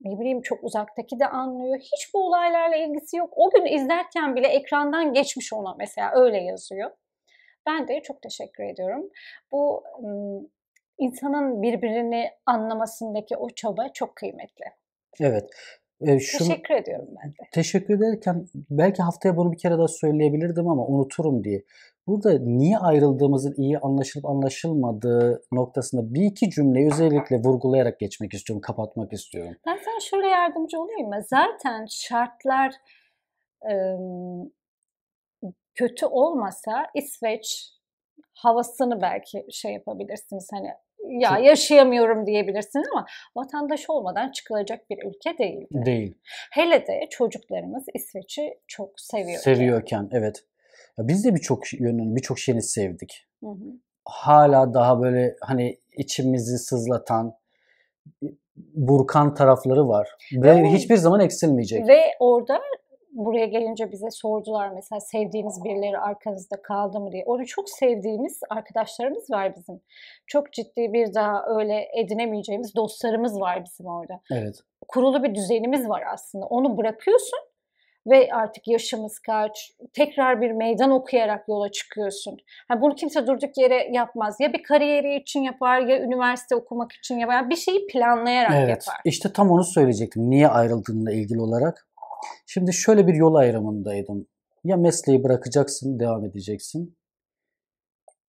Ne bileyim çok uzaktaki de anlıyor. Hiç bu olaylarla ilgisi yok. O gün izlerken bile ekrandan geçmiş ona mesela öyle yazıyor. Ben de çok teşekkür ediyorum. Bu insanın birbirini anlamasındaki o çaba çok kıymetli. Evet. E, şunu, teşekkür ediyorum ben de. Teşekkür ederken belki haftaya bunu bir kere daha söyleyebilirdim ama unuturum diye. Burada niye ayrıldığımızın iyi anlaşılıp anlaşılmadığı noktasında bir iki cümleyi özellikle vurgulayarak geçmek istiyorum, kapatmak istiyorum. Ben sana şöyle yardımcı olayım mı? Zaten şartlar ıı, kötü olmasa İsveç havasını belki şey yapabilirsiniz hani ya yaşayamıyorum diyebilirsin ama vatandaş olmadan çıkılacak bir ülke değil. Değil. Hele de çocuklarımız İsveç'i çok seviyor. Seviyorken evet. Ya biz de birçok yönün, birçok şeyini sevdik. Hı hı. Hala daha böyle hani içimizi sızlatan, burkan tarafları var ve evet. hiçbir zaman eksilmeyecek. Ve orada buraya gelince bize sordular mesela sevdiğiniz birileri arkanızda kaldı mı diye. Onu çok sevdiğimiz arkadaşlarımız var bizim. Çok ciddi bir daha öyle edinemeyeceğimiz dostlarımız var bizim orada. Evet. Kurulu bir düzenimiz var aslında. Onu bırakıyorsun ve artık yaşımız kaç tekrar bir meydan okuyarak yola çıkıyorsun. Yani bunu kimse durduk yere yapmaz. Ya bir kariyeri için yapar ya üniversite okumak için yapar. Yani bir şeyi planlayarak evet, yapar. İşte tam onu söyleyecektim. Niye ayrıldığınla ilgili olarak Şimdi şöyle bir yol ayrımındaydım. Ya mesleği bırakacaksın, devam edeceksin.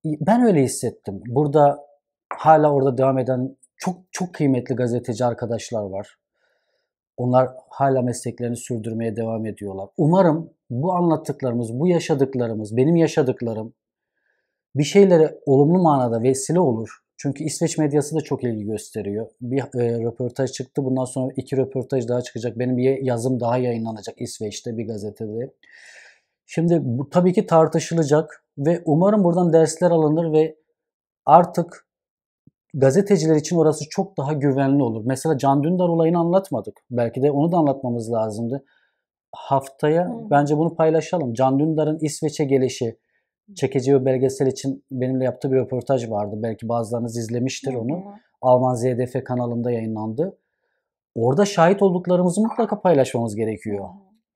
Ben öyle hissettim. Burada hala orada devam eden çok çok kıymetli gazeteci arkadaşlar var. Onlar hala mesleklerini sürdürmeye devam ediyorlar. Umarım bu anlattıklarımız, bu yaşadıklarımız, benim yaşadıklarım bir şeylere olumlu manada vesile olur. Çünkü İsveç medyası da çok ilgi gösteriyor. Bir e, röportaj çıktı. Bundan sonra iki röportaj daha çıkacak. Benim bir yazım daha yayınlanacak İsveç'te bir gazetede. Şimdi bu tabii ki tartışılacak ve umarım buradan dersler alınır ve artık gazeteciler için orası çok daha güvenli olur. Mesela Can Dündar olayını anlatmadık. Belki de onu da anlatmamız lazımdı. Haftaya hmm. bence bunu paylaşalım. Can Dündar'ın İsveç'e gelişi, Çekici bir belgesel için benimle yaptığı bir röportaj vardı. Belki bazılarınız izlemiştir onu. Alman ZDF kanalında yayınlandı. Orada şahit olduklarımızı mutlaka paylaşmamız gerekiyor.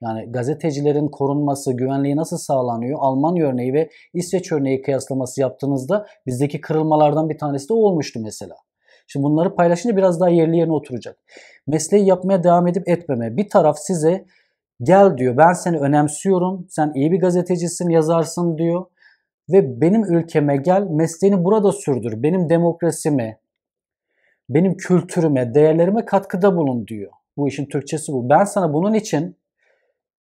Yani gazetecilerin korunması, güvenliği nasıl sağlanıyor? Alman örneği ve İsveç örneği kıyaslaması yaptığınızda bizdeki kırılmalardan bir tanesi de olmuştu mesela. Şimdi bunları paylaşınca biraz daha yerli yerine oturacak. Mesleği yapmaya devam edip etmeme. Bir taraf size gel diyor ben seni önemsiyorum, sen iyi bir gazetecisin, yazarsın diyor ve benim ülkeme gel, mesleğini burada sürdür. Benim demokrasimi, benim kültürüme, değerlerime katkıda bulun diyor. Bu işin Türkçesi bu. Ben sana bunun için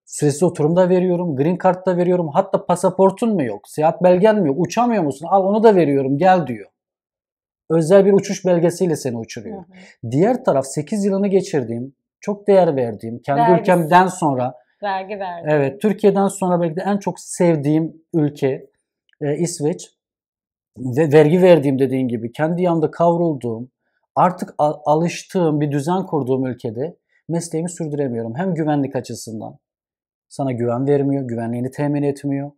süresiz oturumda veriyorum, green card da veriyorum. Hatta pasaportun mu yok, seyahat belgen mi yok, uçamıyor musun? Al onu da veriyorum, gel diyor. Özel bir uçuş belgesiyle seni uçuruyor. Hı hı. Diğer taraf 8 yılını geçirdiğim, çok değer verdiğim, kendi Vergisi. ülkemden sonra Vergi verdi. Evet, Türkiye'den sonra belki de en çok sevdiğim ülke e, İsveç ve vergi verdiğim dediğin gibi kendi yanımda kavrulduğum, artık alıştığım bir düzen kurduğum ülkede mesleğimi sürdüremiyorum. Hem güvenlik açısından sana güven vermiyor, güvenliğini temin etmiyor.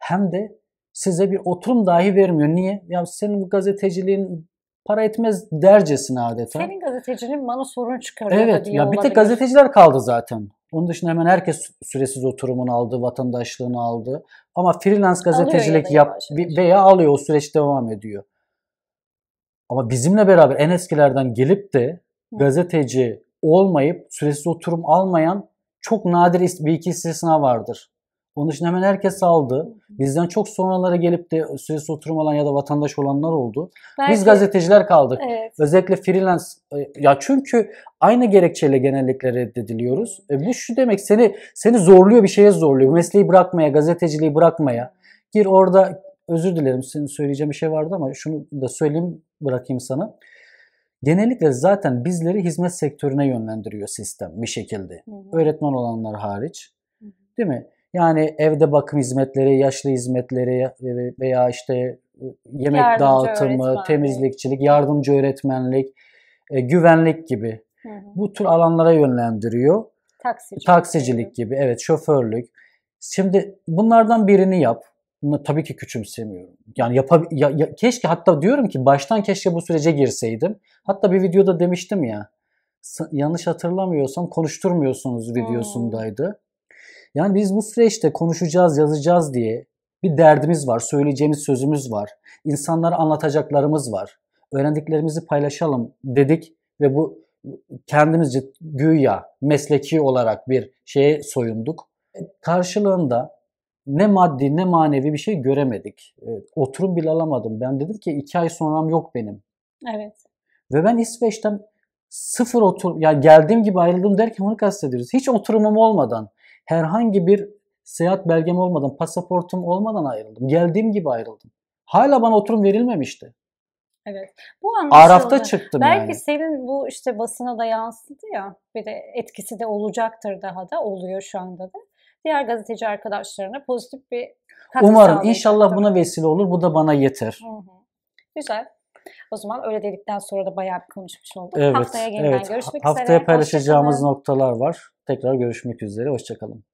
Hem de size bir oturum dahi vermiyor. Niye? Ya senin bu gazeteciliğin para etmez dercesine adeta. Senin gazeteciliğin bana sorun çıkarıyor. Evet ya bir tek gazeteciler kaldı zaten. Onun dışında hemen herkes süresiz oturumunu aldı, vatandaşlığını aldı. Ama freelance gazetecilik yap veya alıyor o süreç devam ediyor. Ama bizimle beraber en eskilerden gelip de gazeteci olmayıp süresiz oturum almayan çok nadir bir iki istisna vardır. Onun için hemen herkes aldı. Bizden çok sonralara gelip de süresiz oturum alan ya da vatandaş olanlar oldu. Belki, Biz gazeteciler kaldık. Evet. Özellikle freelance e, ya çünkü aynı gerekçeyle genellikle reddediliyoruz. E bu şu demek seni seni zorluyor bir şeye zorluyor. Mesleği bırakmaya, gazeteciliği bırakmaya. Gir orada özür dilerim senin söyleyeceğim bir şey vardı ama şunu da söyleyeyim bırakayım sana. Genellikle zaten bizleri hizmet sektörüne yönlendiriyor sistem bir şekilde. Hı hı. Öğretmen olanlar hariç. Hı hı. Değil mi? Yani evde bakım hizmetleri, yaşlı hizmetleri veya işte e, yemek yardımcı dağıtımı, temizlikçilik, yardımcı öğretmenlik, e, güvenlik gibi. Bu tür alanlara yönlendiriyor. Taksicilik, Taksicilik gibi. gibi. Evet, şoförlük. Şimdi bunlardan birini yap. Bunu tabii ki küçümsemiyorum. Yani yapa, ya, ya, keşke hatta diyorum ki baştan keşke bu sürece girseydim. Hatta bir videoda demiştim ya. Yanlış hatırlamıyorsam konuşturmuyorsunuz videosundaydı. Yani biz bu süreçte konuşacağız, yazacağız diye bir derdimiz var, söyleyeceğimiz sözümüz var. insanlara anlatacaklarımız var. Öğrendiklerimizi paylaşalım dedik ve bu kendimizce güya mesleki olarak bir şeye soyunduk. E, karşılığında ne maddi ne manevi bir şey göremedik. E, oturum bile alamadım. Ben dedim ki iki ay sonram yok benim. Evet. Ve ben İsveç'ten sıfır oturum, yani geldiğim gibi ayrıldım derken onu kastediyoruz. Hiç oturumum olmadan herhangi bir seyahat belgem olmadan, pasaportum olmadan ayrıldım. Geldiğim gibi ayrıldım. Hala bana oturum verilmemişti. Evet. Bu anlaşıldı. Arafta çıktım Belki yani. senin bu işte basına da yansıdı ya. Bir de etkisi de olacaktır daha da oluyor şu anda da. Diğer gazeteci arkadaşlarına pozitif bir katkı Umarım inşallah buna vesile olur. Bu da bana yeter. Hı hı. Güzel. O zaman öyle dedikten sonra da bayağı bir konuşmuş olduk. Evet, Haftaya yeniden evet. görüşmek haftaya üzere. Haftaya paylaşacağımız Hoşçakalın. noktalar var. Tekrar görüşmek üzere, hoşçakalın.